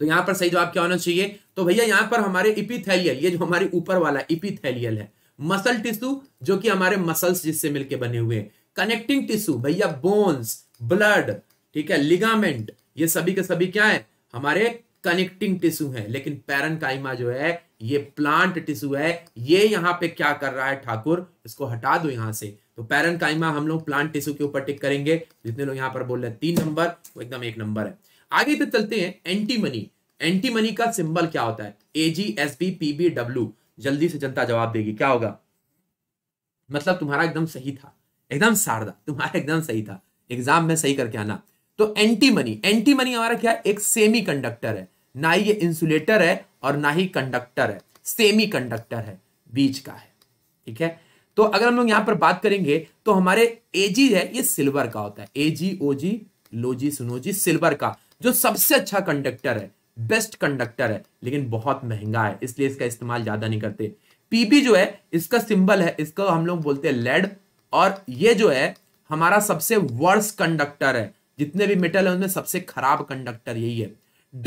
तो यहां पर सही जवाब क्या होना चाहिए तो भैया यहाँ पर हमारे इपिथेलियल ये जो हमारे ऊपर वाला इपिथेलियल है मसल टिश्यू जो कि हमारे मसल्स जिससे मिलकर बने हुए हैं कनेक्टिंग टिश्यू भैया बोन्स ब्लड ठीक है लिगामेंट ये सभी के सभी क्या है हमारे कनेक्टिंग टिश्यू है लेकिन पैरनकाइमा जो है ये प्लांट टिश्यू है ये यहाँ पे क्या कर रहा है ठाकुर इसको हटा दो यहां से तो पैरनकाइमा हम लोग प्लांट टिश्यू के ऊपर टिक करेंगे जितने लोग यहाँ पर बोल रहे हैं तीन नंबर वो एकदम एक नंबर है आगे फिर चलते हैं एंटी मनी एंटी मनी का सिंबल क्या होता है A G S B P B W जल्दी से जनता जवाब देगी क्या होगा मतलब तुम्हारा एकदम सही था एकदम शारदा तुम्हारा एकदम सही था एग्जाम में सही करके आना तो एंटी मनी एंटी मनी हमारा क्या एक सेमी कंडक्टर है ना ही ये इंसुलेटर है और ना ही कंडक्टर है सेमी कंडक्टर है बीच का है ठीक है तो अगर हम लोग यहां पर बात करेंगे तो हमारे एजी है ये सिल्वर का होता है एजी ओजी लोजी सुनोजी सिल्वर का जो सबसे अच्छा कंडक्टर है बेस्ट कंडक्टर है लेकिन बहुत महंगा है इसलिए इसका इस्तेमाल ज्यादा नहीं करते पीबी जो है इसका सिंबल है इसको हम लोग बोलते हैं लेड और ये जो है हमारा सबसे वर्स्ट कंडक्टर है जितने भी मेटल है उनमें सबसे खराब कंडक्टर यही है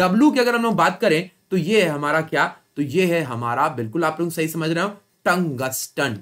डब्ल्यू की अगर हम लोग बात करें तो ये है हमारा क्या तो ये है हमारा बिल्कुल आप लोग सही समझ रहे हो टंगस्टन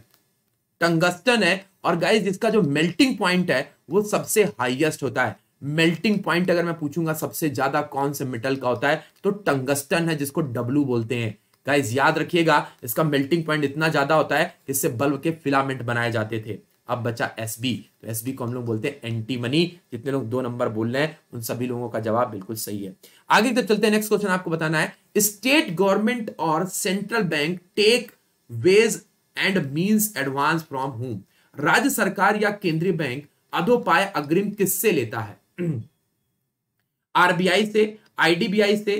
टंगस्टन है और गाइस जिसका जो मेल्टिंग पॉइंट है वो सबसे हाईएस्ट होता है मेल्टिंग पॉइंट अगर मैं पूछूंगा सबसे ज्यादा कौन से मेटल का होता है तो टंगस्टन है जिसको डब्लू बोलते हैं गाइज याद रखिएगा इसका मेल्टिंग पॉइंट इतना ज्यादा होता है कि इससे बल्ब के फिलामेंट बनाए जाते थे अब बचा एस बी तो एस बी को हम लोग बोलते हैं एंटी मनी जितने लोग दो नंबर बोल रहे हैं उन सभी लोगों का जवाब बिल्कुल सही है आगे तो चलते हैं नेक्स्ट क्वेश्चन आपको बताना है स्टेट गवर्नमेंट और central bank take ways and mean advance from home राज्य सरकार या केंद्रीय बैंक अधोपाय अग्रिम किससे लेता है आरबीआई से आईडीबीआई से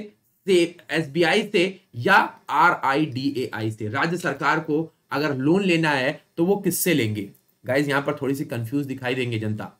एसबीआई से या आई से राज्य सरकार को अगर लोन लेना है तो वो किससे लेंगे गाइज यहां पर थोड़ी सी कंफ्यूज दिखाई देंगे जनता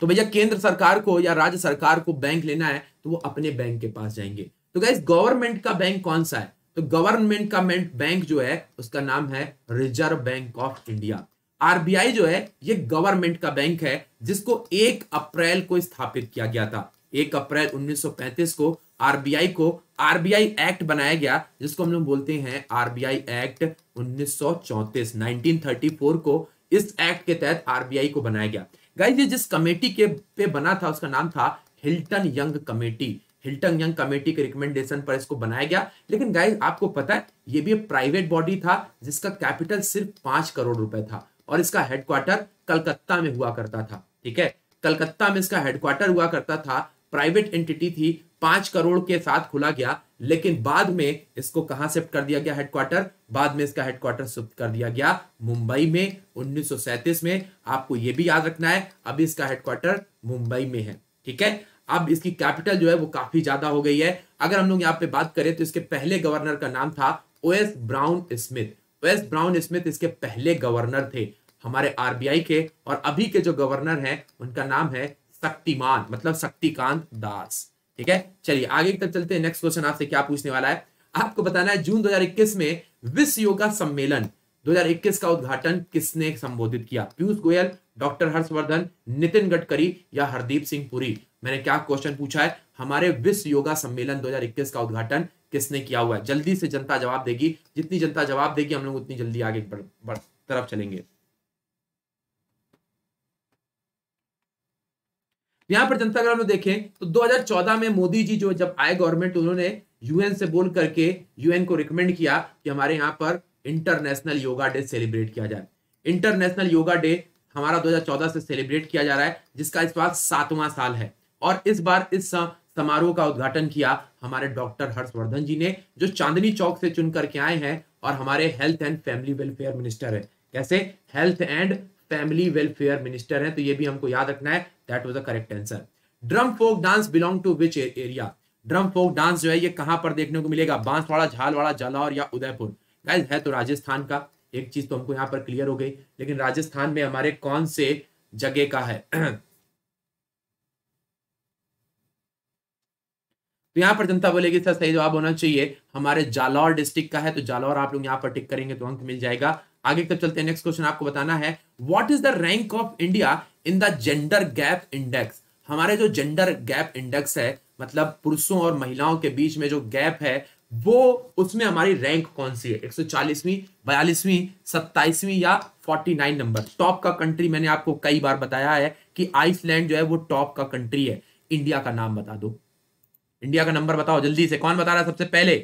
तो भैया केंद्र सरकार को या राज्य सरकार को बैंक लेना है तो वो अपने बैंक के पास जाएंगे तो गाइज गवर्नमेंट का बैंक कौन सा है तो गवर्नमेंट का मेंट बैंक जो है उसका नाम है Reserve Bank of India RBI जो है ये गवर्नमेंट का बैंक है जिसको एक अप्रैल को स्थापित किया गया था एक अप्रैल 1935 को आरबीआई को आरबीआई एक्ट बनाया गया जिसको हम लोग बोलते हैं आरबीआई एक्ट 1934 1934 को इस एक्ट के तहत आरबीआई को बनाया गया गाइस ये जिस कमेटी के पे बना था उसका नाम था Hilton Young committee Hilton Young committee के रिकमेंडेशन पर इसको बनाया गया लेकिन गाइज आपको पता है ये भी एक प्राइवेट बॉडी था जिसका कैपिटल सिर्फ पांच करोड़ रुपए था और इसका हेडक्वार्टर कलकत्ता में हुआ करता था ठीक है कलकत्ता में इसका हेडक्वार्टर हुआ करता था प्राइवेट एंटिटी थी पांच करोड़ के साथ खुला गया लेकिन बाद में इसको कहां शिफ्ट कर दिया गया हेडक्वार्टर बाद में इसका हेडक्वार्टर शिफ्ट कर दिया गया मुंबई में 1937 में आपको यह भी याद रखना है अभी इसका हेडक्वार्टर मुंबई में है ठीक है अब इसकी कैपिटल जो है वो काफी ज्यादा हो गई है अगर हम लोग यहाँ पे बात करें तो इसके पहले गवर्नर का नाम था O S Brown Smith O S Brown Smith इसके पहले गवर्नर थे हमारे आरबीआई के और अभी के जो गवर्नर हैं उनका नाम है शक्तिमान मतलब शक्तिकांत दास ठीक है चलिए आगे की तरफ चलते हैं नेक्स्ट क्वेश्चन आपसे क्या पूछने वाला है आपको बताना है जून 2021 में विश्व योगा सम्मेलन 2021 का उद्घाटन किसने संबोधित किया पीयूष गोयल डॉक्टर हर्षवर्धन नितिन गडकरी या हरदीप सिंह पुरी मैंने क्या क्वेश्चन पूछा है हमारे विश्व योगा सम्मेलन 2021 का उद्घाटन किसने किया हुआ है जल्दी से जनता जवाब देगी जितनी जनता जवाब देगी हम लोग उतनी जल्दी आगे बढ़, बढ़, तरफ चलेंगे यहां पर जनता अगर हम देखें तो 2014 में मोदी जी जो जब आए गवर्नमेंट उन्होंने यूएन से बोल करके यूएन को रिकमेंड किया कि हमारे यहां पर इंटरनेशनल योगा डे सेलिब्रेट किया जाए इंटरनेशनल योगा डे हमारा 2014 से सेलिब्रेट किया जा रहा है जिसका इस बार सातवां साल है और इस बार इस समारोह का उद्घाटन किया हमारे डॉक्टर हर्षवर्धन जी ने जो चांदनी चौक से चुन करके आए हैं और हमारे health and family welfare minister है कैसे health and family welfare minister है तो ये भी हमको याद रखना है that was the correct answer drum folk dance belong to which area drum folk dance जो है ये कहां पर देखने को मिलेगा बांसवाड़ा झालवाड़ा जालौर या उदयपुर गाइज है तो राजस्थान का एक चीज तो हमको यहाँ पर क्लियर हो गई लेकिन राजस्थान में हमारे कौन से जगह का है तो यहाँ पर जनता बोलेगी सर सही जवाब होना चाहिए हमारे जालौर डिस्ट्रिक्ट का है तो जालौर आप लोग यहाँ पर टिक करेंगे तो अंक मिल जाएगा आगे तक चलते हैं नेक्स्ट क्वेश्चन आपको बताना है what is the rank of India in the gender gap index हमारे जो जेंडर गैप इंडेक्स है मतलब पुरुषों और महिलाओं के बीच में जो गैप है वो उसमें हमारी रैंक कौन सी है एक सौ चालीसवीं बयालीसवीं सत्ताईसवीं या फोर्टी नाइन नंबर टॉप का कंट्री मैंने आपको कई बार बताया है कि आइसलैंड जो है वो टॉप का कंट्री है इंडिया का नाम बता दो इंडिया का नंबर बताओ जल्दी से कौन बता रहा है सबसे पहले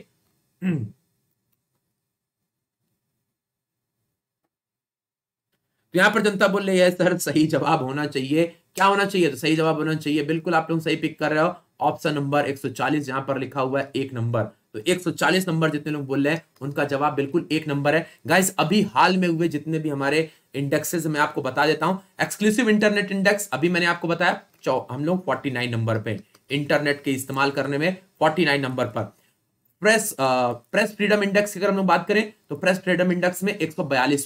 तो यहां पर जनता बोल रही है सर सही जवाब होना चाहिए क्या होना चाहिए तो सही जवाब होना चाहिए बिल्कुल आप लोग सही पिक कर रहे हो ऑप्शन नंबर 140 यहां पर लिखा हुआ है एक नंबर तो 140 नंबर जितने लोग बोल रहे हैं उनका जवाब बिल्कुल एक नंबर है गाइस अभी हाल में हुए जितने भी हमारे इंडेक्सेस मैं आपको बता देता हूं एक्सक्लूसिव इंटरनेट इंडेक्स अभी मैंने आपको बताया हम लोग 49 नंबर पे इंटरनेट के इस्तेमाल करने में 49 नंबर पर प्रेस आ, प्रेस फ्रीडम इंडेक्स की अगर हम लोग बात करें तो प्रेस फ्रीडम इंडेक्स में एक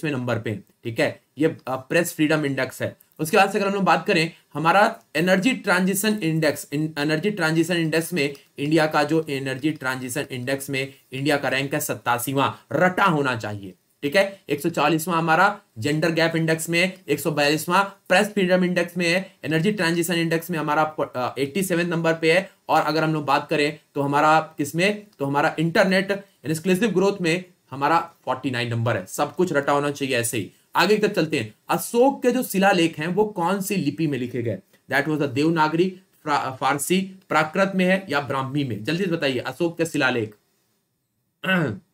नंबर पे ठीक है ये आ, प्रेस फ्रीडम इंडेक्स है उसके बाद से अगर हम लोग बात करें हमारा energy transition index energy transition index में इंडिया का जो एनर्जी ट्रांजिशन इंडेक्स में इंडिया का रैंक है सत्तासीवा रटा होना चाहिए ठीक है 140वां हमारा जेंडर गैप इंडेक्स में एक सौ बयालीसवां प्रेस फ्रीडम इंडेक्स में है एनर्जी ट्रांजिशन इंडेक्स में हमारा एट्टी सेवन नंबर पे है और अगर हम लोग बात करें तो हमारा किसमें तो हमारा इंटरनेट एक्सक्लूसिव ग्रोथ में हमारा फोर्टी नाइन नंबर है सब कुछ रटा होना चाहिए ऐसे ही आगे की तरफ चलते हैं अशोक के जो शिलालेख हैं वो कौन सी लिपि में लिखे गए that was the Devanagari Farsi Prakrit में है या ब्राह्मी में जल्दी से बताइए अशोक के शिलालेख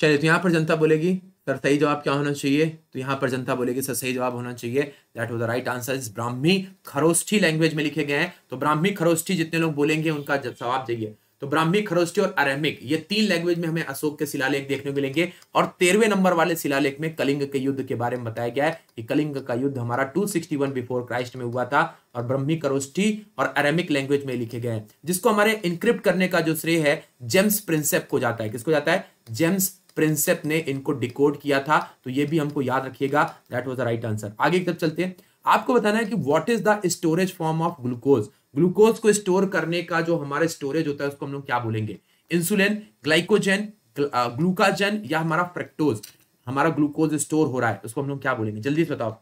चलिए तो यहाँ पर जनता बोलेगी सर सही जवाब क्या होना चाहिए तो यहाँ पर जनता बोलेगी सर सही जवाब होना चाहिए that was the right answer इस ब्राह्मी खरोष्ठी लैंग्वेज में लिखे गए हैं तो ब्राह्मी खरोष्ठी जितने लोग बोलेंगे उनका जवाब चाहिए तो ब्राह्मी खरोष्ठी और अरेमिक ये तीन लैंग्वेज में हमें अशोक के शिलालेख देखने को मिलेंगे और तेरहवे नंबर वाले शिलालेख में कलिंग के युद्ध के बारे में बताया गया है कि कलिंग का युद्ध हमारा 261 बिफोर क्राइस्ट में हुआ था और ब्रह्मी खरोष्ठी और अरेमिक लैंग्वेज में लिखे गए हैं जिसको हमारे इंक्रिप्ट करने का जो श्रेय है जेम्स प्रिंसेप को जाता है किसको जाता है जेम्स प्रिंसेप ने इनको डिकोड किया था तो ये भी हमको याद रखिएगा that was the right answer आगे की तरफ चलते हैं आपको बताना है कि what is the storage form of glucose glucose को स्टोर करने का जो हमारा स्टोरेज होता है उसको हम लोग क्या बोलेंगे इंसुलिन ग्लाइकोजन ग्लूकाजन या हमारा फ्रेक्टोज हमारा ग्लूकोज स्टोर हो रहा है उसको हम लोग क्या बोलेंगे जल्दी से बताओ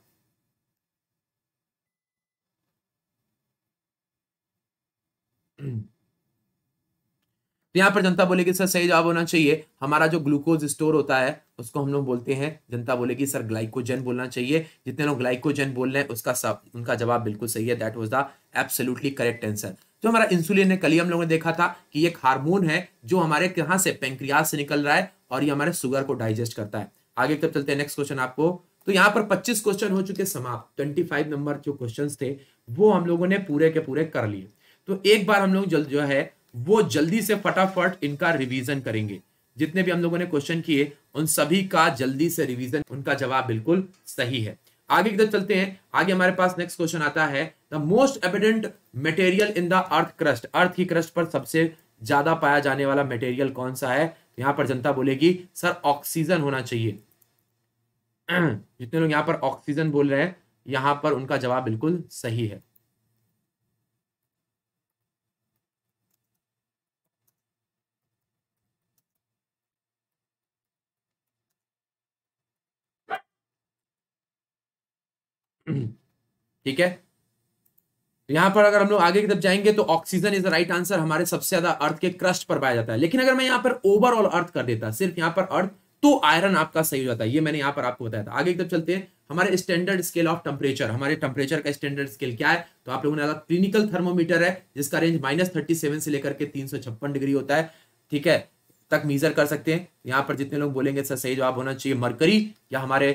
तो यहाँ पर जनता बोलेगी सर सही जवाब होना चाहिए हमारा जो ग्लूकोज स्टोर होता है उसको हम लोग बोलते हैं जनता बोलेगी सर ग्लाइकोजन बोलना चाहिए जितने लोग ग्लाइकोजन बोल रहे हैं उसका सब उनका जवाब बिल्कुल सही है that was the absolutely correct answer जो हमारा इंसुलिन है कल ही हम लोगों ने देखा था कि एक हार्मोन है जो हमारे कहाँ से पेंक्रियाज से निकल रहा है और ये हमारे शुगर को डाइजेस्ट करता है आगे तब चलते हैं नेक्स्ट क्वेश्चन आपको तो यहाँ पर 25 क्वेश्चन हो चुके समाप्त 25 नंबर जो क्वेश्चंस थे वो हम लोगों ने पूरे के पूरे कर लिए तो एक बार हम लोग जल्द जो है वो जल्दी से फटाफट इनका रिवीजन करेंगे जितने भी हम लोगों ने क्वेश्चन किए उन सभी का जल्दी से रिवीजन उनका जवाब बिल्कुल सही है आगे की तरफ चलते हैं आगे हमारे पास नेक्स्ट क्वेश्चन आता है the most evident material in the earth crust earth की क्रस्ट पर सबसे ज्यादा पाया जाने वाला मटेरियल कौन सा है तो यहां पर जनता बोलेगी सर ऑक्सीजन होना चाहिए जितने लोग यहाँ पर ऑक्सीजन बोल रहे हैं यहां पर उनका जवाब बिल्कुल सही है ठीक है तो यहां पर अगर हम लोग आगे की तरफ जाएंगे तो oxygen is the right answer हमारे सबसे ज्यादा अर्थ के क्रस्ट पर पाया जाता है लेकिन अगर मैं यहां पर ओवरऑल अर्थ कर देता सिर्फ यहां पर अर्थ तो आयरन आपका सही हो जाता है ये मैंने यहां पर आपको बताया था आगे की तरफ चलते हैं हमारे स्टैंडर्ड स्केल ऑफ टेम्परेचर हमारे टेम्परेचर का स्टैंडर्ड स्केल क्या है तो आप लोगों ने क्लिनिकल थर्मोमीटर है जिसका रेंज माइनस थर्टी सेवन से लेकर के तीन सौ छप्पन डिग्री होता है ठीक है तक मीजर कर सकते हैं यहाँ पर जितने लोग बोलेंगे सर सही जवाब होना चाहिए मरकरी या हमारे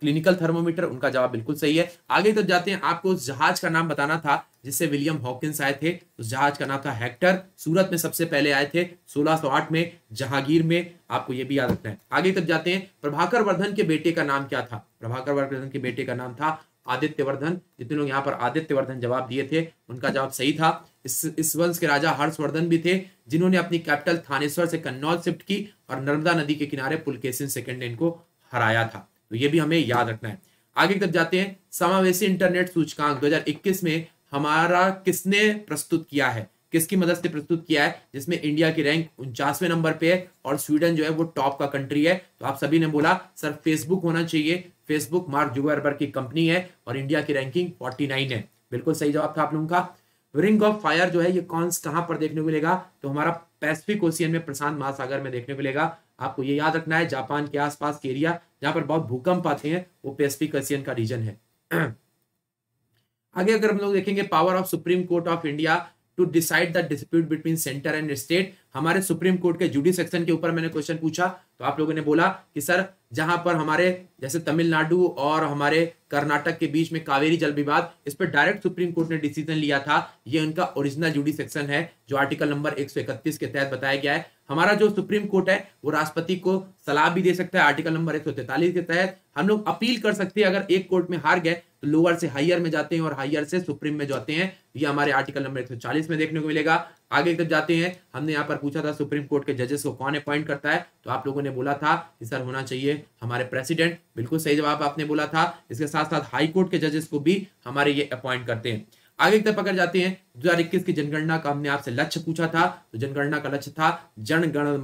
क्लिनिकल थर्मोमीटर उनका जवाब बिल्कुल सही है आगे तक जाते हैं आपको उस जहाज का नाम बताना था जिससे विलियम हॉकिंस आए थे उस जहाज का नाम था हेक्टर सूरत में सबसे पहले आए थे 1608 में जहांगीर में आपको यह भी याद रखना है आगे तक जाते हैं प्रभाकर वर्धन के बेटे का नाम क्या था प्रभाकर वर्धन के बेटे का नाम था आदित्यवर्धन जितने लोग यहाँ पर आदित्यवर्धन जवाब दिए थे उनका जवाब सही था इस इस वंश के राजा हर्षवर्धन भी थे जिन्होंने अपनी कैपिटल थानेश्वर से कन्नौज शिफ्ट की और नर्मदा नदी के किनारे पुलकेशन सेकंड ने इनको हराया था तो ये भी हमें याद रखना है आगे की जाते हैं समावेशी इंटरनेट सूचकांक 2021 में हमारा किसने प्रस्तुत किया है किसकी मदद से प्रस्तुत किया है जिसमें इंडिया की रैंक उनचासवें नंबर पे है और स्वीडन जो है वो टॉप का कंट्री है तो आप सभी ने बोला सर फेसबुक होना चाहिए फेसबुक मार्क जुगरबर्ग की कंपनी है और इंडिया की रैंकिंग 49 है बिल्कुल सही जवाब था आप लोगों का रिंग ऑफ फायर जो है ये कौन कहां पर देखने को मिलेगा तो हमारा पैसिफिक ओशियन में प्रशांत महासागर में देखने को मिलेगा आपको ये याद रखना है जापान के आसपास के एरिया जहां पर बहुत भूकंप आते हैं वो पेसिफिक एशियन का रीजन है आगे अगर हम लोग देखेंगे power of Supreme Court of India to decide the dispute between centre and state हमारे सुप्रीम कोर्ट के जुडी सेक्शन के ऊपर मैंने क्वेश्चन पूछा तो आप लोगों ने बोला कि सर जहां पर हमारे जैसे तमिलनाडु और हमारे कर्नाटक के बीच में कावेरी जल विवाद इस पर डायरेक्ट सुप्रीम कोर्ट ने डिसीजन लिया था ये उनका ओरिजिनल जुडी सेक्शन है जो आर्टिकल नंबर एक के तहत बताया गया है हमारा जो सुप्रीम कोर्ट है वो राष्ट्रपति को सलाह भी दे सकता है आर्टिकल नंबर एक के तहत हम लोग अपील कर सकते हैं अगर एक कोर्ट में हार गए लोअर से हायर में जाते हैं और हायर से सुप्रीम में जाते हैं ये हमारे आर्टिकल नंबर 140 में देखने को मिलेगा आगे तक जाते हैं हमने यहाँ पर पूछा था सुप्रीम कोर्ट के जजेस को कौन अपॉइंट करता है तो आप लोगों ने बोला था कि सर होना चाहिए हमारे प्रेसिडेंट बिल्कुल सही जवाब आपने बोला था इसके साथ साथ हाई कोर्ट के जजेस को भी हमारे ये अपॉइंट करते हैं आगे तक पकड़ जाते हैं दो की जनगणना का हमने आपसे लक्ष्य पूछा था तो जनगणना का लक्ष्य था जनगण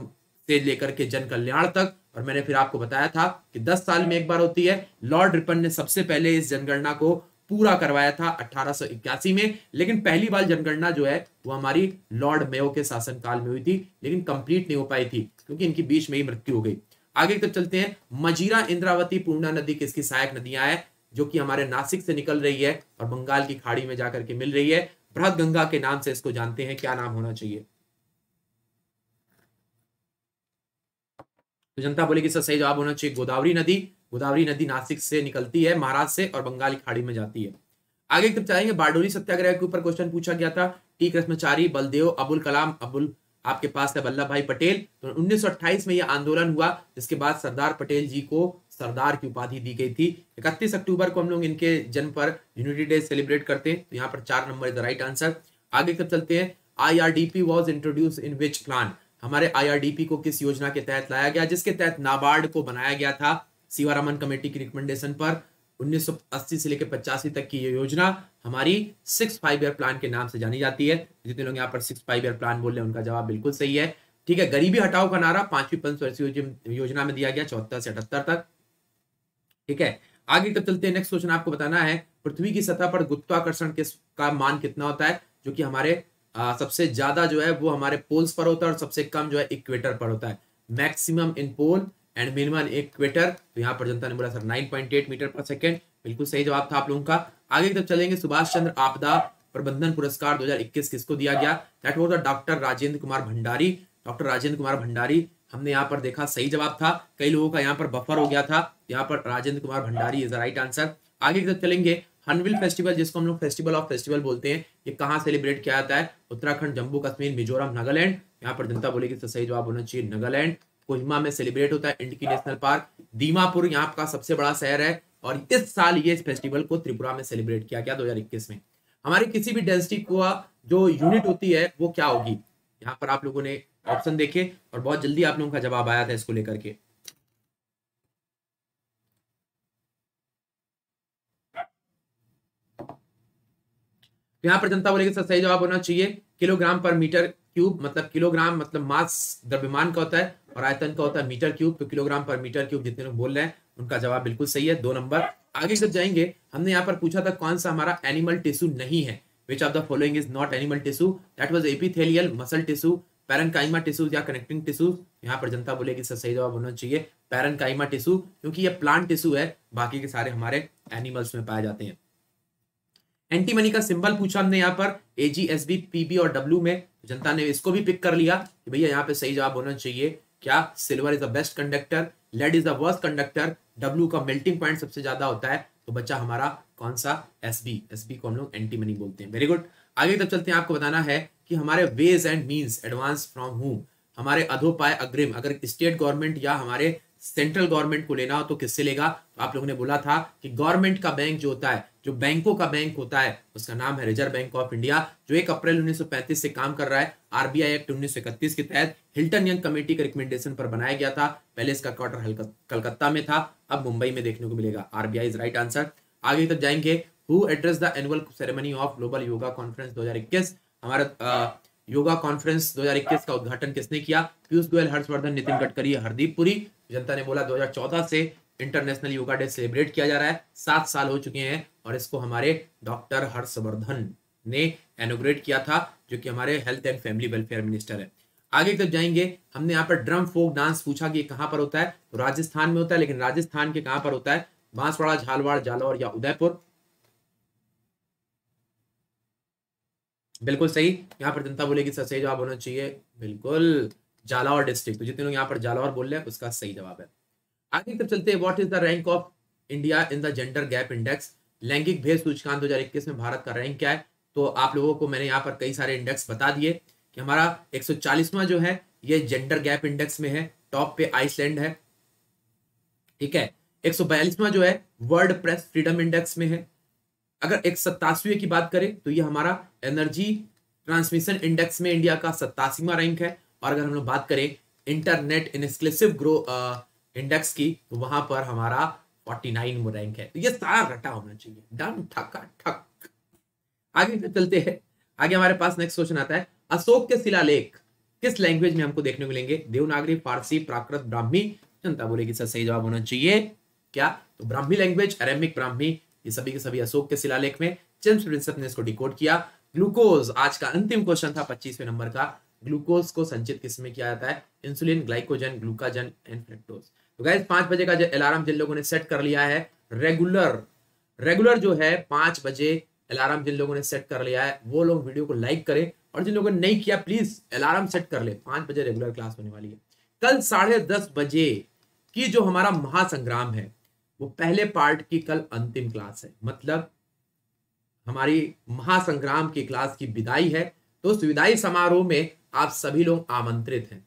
से लेकर के जन कल्याण तक और मैंने फिर आपको बताया था कि 10 साल में एक बार होती है लॉर्ड रिपन ने सबसे पहले इस जनगणना को पूरा करवाया था अठारह में लेकिन पहली बार जनगणना जो है वो हमारी लॉर्ड मेयो के शासनकाल में हुई थी लेकिन कंप्लीट नहीं हो पाई थी क्योंकि इनकी बीच में ही मृत्यु हो गई आगे की चलते हैं मजीरा इंद्रावती पूर्णा नदी किसकी सहायक नदियां हैं जो कि हमारे नासिक से निकल रही है और बंगाल की खाड़ी में जाकर के मिल रही है बृहद गंगा के नाम से इसको जानते हैं क्या नाम होना चाहिए तो जनता बोली कि सर सही जवाब होना चाहिए गोदावरी नदी गोदावरी नदी नासिक से निकलती है महाराष्ट्र से और बंगाल की खाड़ी में जाती है आगे तब चाहेंगे बारडोली सत्याग्रह के ऊपर क्वेश्चन पूछा गया था टी कृष्णचारी बलदेव अबुल कलाम अबुल आपके पास है वल्लभ भाई पटेल तो 1928 में यह आंदोलन हुआ जिसके बाद सरदार पटेल जी को सरदार की उपाधि दी गई थी इकतीस अक्टूबर को हम लोग इनके जन्म पर यूनिटी डे सेलिब्रेट करते हैं तो यहाँ पर चार number is the right answer आगे तब चलते हैं I R D P was introduce in which plan हमारे आईआरडीपी को किस योजना के तहत लाया गया जिसके तहत नाबार्ड को बनाया गया था सीवारामन कमेटी की रिकमेंडेशन पर 1980 से लेकर पचासी तक की ये योजना हमारी सिक्स फाइव ईयर प्लान के नाम से जानी जाती है जितने लोग यहाँ पर सिक्स फाइव ईयर प्लान बोल रहे हैं उनका जवाब बिल्कुल सही है ठीक है गरीबी हटाओ का नारा पांचवी पंचवर्षीय योजना में दिया गया चौहत्तर से अठहत्तर तक ठीक है आगे तब चलते नेक्स्ट क्वेश्चन आपको बताना है पृथ्वी की सतह पर गुत्वाकर्षण किस का मान कितना होता है जो कि हमारे आ, सबसे ज्यादा जो है वो हमारे पोल्स पर होता है और सबसे कम जो है इक्वेटर पर होता है maximum in pole and minimum equator तो यहाँ पर जनता ने बोला सर 9.8 मीटर पर सेकेंड बिल्कुल सही जवाब था आप लोगों का आगे की तरफ चलेंगे सुभाष चंद्र आपदा प्रबंधन पुरस्कार 2021 किसको दिया गया that was the doctor Rajendra Kumar Bhandari doctor Rajendra Kumar Bhandari हमने यहाँ पर देखा सही जवाब था कई लोगों का यहाँ पर बफर हो गया था यहाँ पर Rajendra Kumar Bhandari is the right answer आगे की तरफ चलेंगे हनविल फेस्टिवल जिसको हम लोग फेस्टिवल ऑफ फेस्टिवल बोलते हैं ये कहाँ सेलिब्रेट किया जाता है उत्तराखंड जम्मू कश्मीर मिजोरम नागालैंड यहाँ पर जनता बोलेगी तो सही जवाब होना चाहिए नागालैंड कोहिमा में सेलिब्रेट होता है इंडकी नेशनल पार्क दीमापुर यहाँ का सबसे बड़ा शहर है और इस साल ये इस फेस्टिवल को त्रिपुरा में सेलिब्रेट किया गया दो में हमारी किसी भी डेंसिटी को जो यूनिट होती है वो क्या होगी यहाँ पर आप लोगों ने ऑप्शन देखे और बहुत जल्दी आप लोगों का जवाब आया था इसको लेकर के यहाँ पर जनता बोलेगी सही जवाब होना चाहिए किलोग्राम पर मीटर क्यूब मतलब किलोग्राम मतलब मास द्रव्यमान का होता है और आयतन का होता है मीटर क्यूब तो किलोग्राम पर मीटर क्यूब जितने लोग बोल रहे हैं उनका जवाब बिल्कुल सही है दो नंबर आगे जब जाएंगे हमने यहाँ पर पूछा था कौन सा हमारा एनिमल टिश्यू नहीं है which of the following is not animal tissue that was epithelial muscle tissue parenchyma tissues या कनेक्टिंग टिश्यू यहाँ पर जनता बोलेगी सर सही जवाब होना चाहिए पैरनकाइमा टिश्यू क्योंकि ये प्लांट टिश्यू है बाकी के सारे हमारे एनिमल्स में पाए जाते हैं एंटी मनी का सिंबल पूछा हमने यहाँ पर A G S B P B और डब्ल्यू में जनता ने इसको भी पिक कर लिया कि भैया यहाँ पे सही जवाब होना चाहिए क्या silver is the best conductor lead is the worst conductor W का मेल्टिंग पॉइंट सबसे ज्यादा होता है तो बच्चा हमारा कौन सा एस बी एस बी को हम लोग एंटी मनी बोलते हैं वेरी गुड आगे तब चलते हैं आपको बताना है कि हमारे ways and mean advance from home हमारे अधोपाय अग्रिम अगर स्टेट गवर्नमेंट या हमारे सेंट्रल गवर्नमेंट को लेना हो तो किससे लेगा आप लोगों ने बोला था कि गवर्नमेंट का बैंक जो होता है जो बैंकों का बैंक होता है उसका नाम है रिजर्व बैंक ऑफ इंडिया जो एक अप्रैल 1935 से काम कर रहा है आरबीआई एक्ट उन्नीस के तहत हिल्टन यंग कमेटी के रिकमेंडेशन पर बनाया गया था पहले इसका क्वार्टर कलकत्ता में था अब मुंबई में देखने को मिलेगा आरबीआई इज राइट आंसर आगे तक जाएंगे who address the annual ceremony of global yoga conference दो हमारा योगा कॉन्फ्रेंस 2021 का उद्घाटन किसने किया पीयूष गोयल हर्षवर्धन नितिन गडकरी हरदीप पुरी जनता ने बोला 2014 से इंटरनेशनल योगा डे सेलिब्रेट किया जा रहा है सात साल हो चुके हैं और इसको हमारे डॉक्टर हर्षवर्धन ने एनोग्रेट किया था जो कि हमारे health and family welfare minister है आगे तक जाएंगे हमने यहाँ पर ड्रम फोक डांस पूछा कि कहाँ पर होता है तो राजस्थान में होता है लेकिन राजस्थान के कहाँ पर होता है बांसवाड़ा झालवाड़ जालौर या उदयपुर बिल्कुल सही यहाँ पर जनता बोलेगी सर सही जवाब होना चाहिए बिल्कुल जालौर डिस्ट्रिक्ट तो जितने लोग यहाँ पर जालौर बोल रहे हैं उसका सही जवाब है आगे की चलते हैं what is the rank of India in the gender gap index लैंगिक भेद सूचकांक दो में भारत का रैंक क्या है तो आप लोगों को मैंने यहाँ पर कई सारे इंडेक्स बता दिए कि हमारा एक जो है ये जेंडर गैप इंडेक्स में है टॉप पे आइसलैंड है ठीक है एक जो है वर्ल्ड प्रेस फ्रीडम इंडेक्स में है अगर एक सत्तासीवें की बात करें तो ये हमारा एनर्जी ट्रांसमिशन इंडेक्स में इंडिया का सत्तासीवा रैंक है और अगर हम लोग बात करें इंटरनेट इंक्लूसिव ग्रो इंडेक्स की तो वहां पर हमारा 49 रैंक है तो ये सारा रटा होना चाहिए डन ठका ठक आगे फिर चलते हैं आगे हमारे पास नेक्स्ट क्वेश्चन आता है अशोक के शिलालेख किस लैंग्वेज में हमको देखने को मिलेंगे देवनागरी फारसी प्राकृत ब्राह्मी जनता बोलेगी सर सही जवाब होना चाहिए क्या तो ब्राह्मी लैंग्वेज अरेमिक ब्राह्मी ये सभी के सभी अशोक के शिलालेख में जेम्स प्रिंसेप ने इसको डिकोड किया ग्लूकोज आज का अंतिम क्वेश्चन था पच्चीसवें नंबर का ग्लूकोज को संचित किसमें किया जाता है insulin glycogen glucagon and fructose तो गैस पांच बजे का जो अलार्म जिन लोगों ने सेट कर लिया है रेगुलर रेगुलर जो है पांच बजे अलार्म जिन लोगों ने सेट कर लिया है वो लोग वीडियो को लाइक करें और जिन लोगों ने नहीं किया प्लीज अलार्म सेट कर ले पांच बजे रेगुलर क्लास होने वाली है कल साढ़े दस बजे की जो हमारा महासंग्राम है वो पहले पार्ट की कल अंतिम क्लास है मतलब हमारी महासंग्राम की क्लास की विदाई है तो उस विदाई समारोह में आप सभी लोग आमंत्रित हैं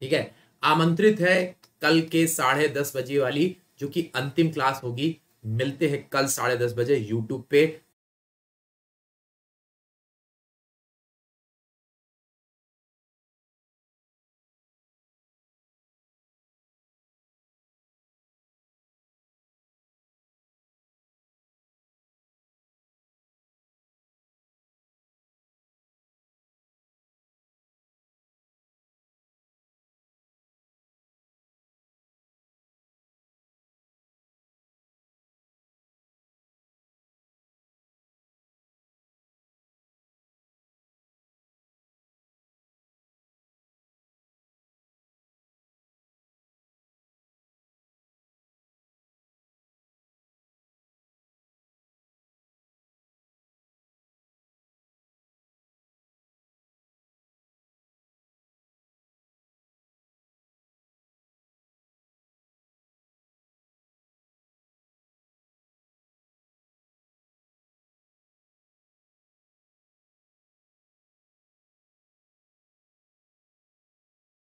ठीक है आमंत्रित है कल के साढ़े दस बजे वाली जो कि अंतिम क्लास होगी मिलते हैं कल साढ़े दस बजे यूट्यूब पे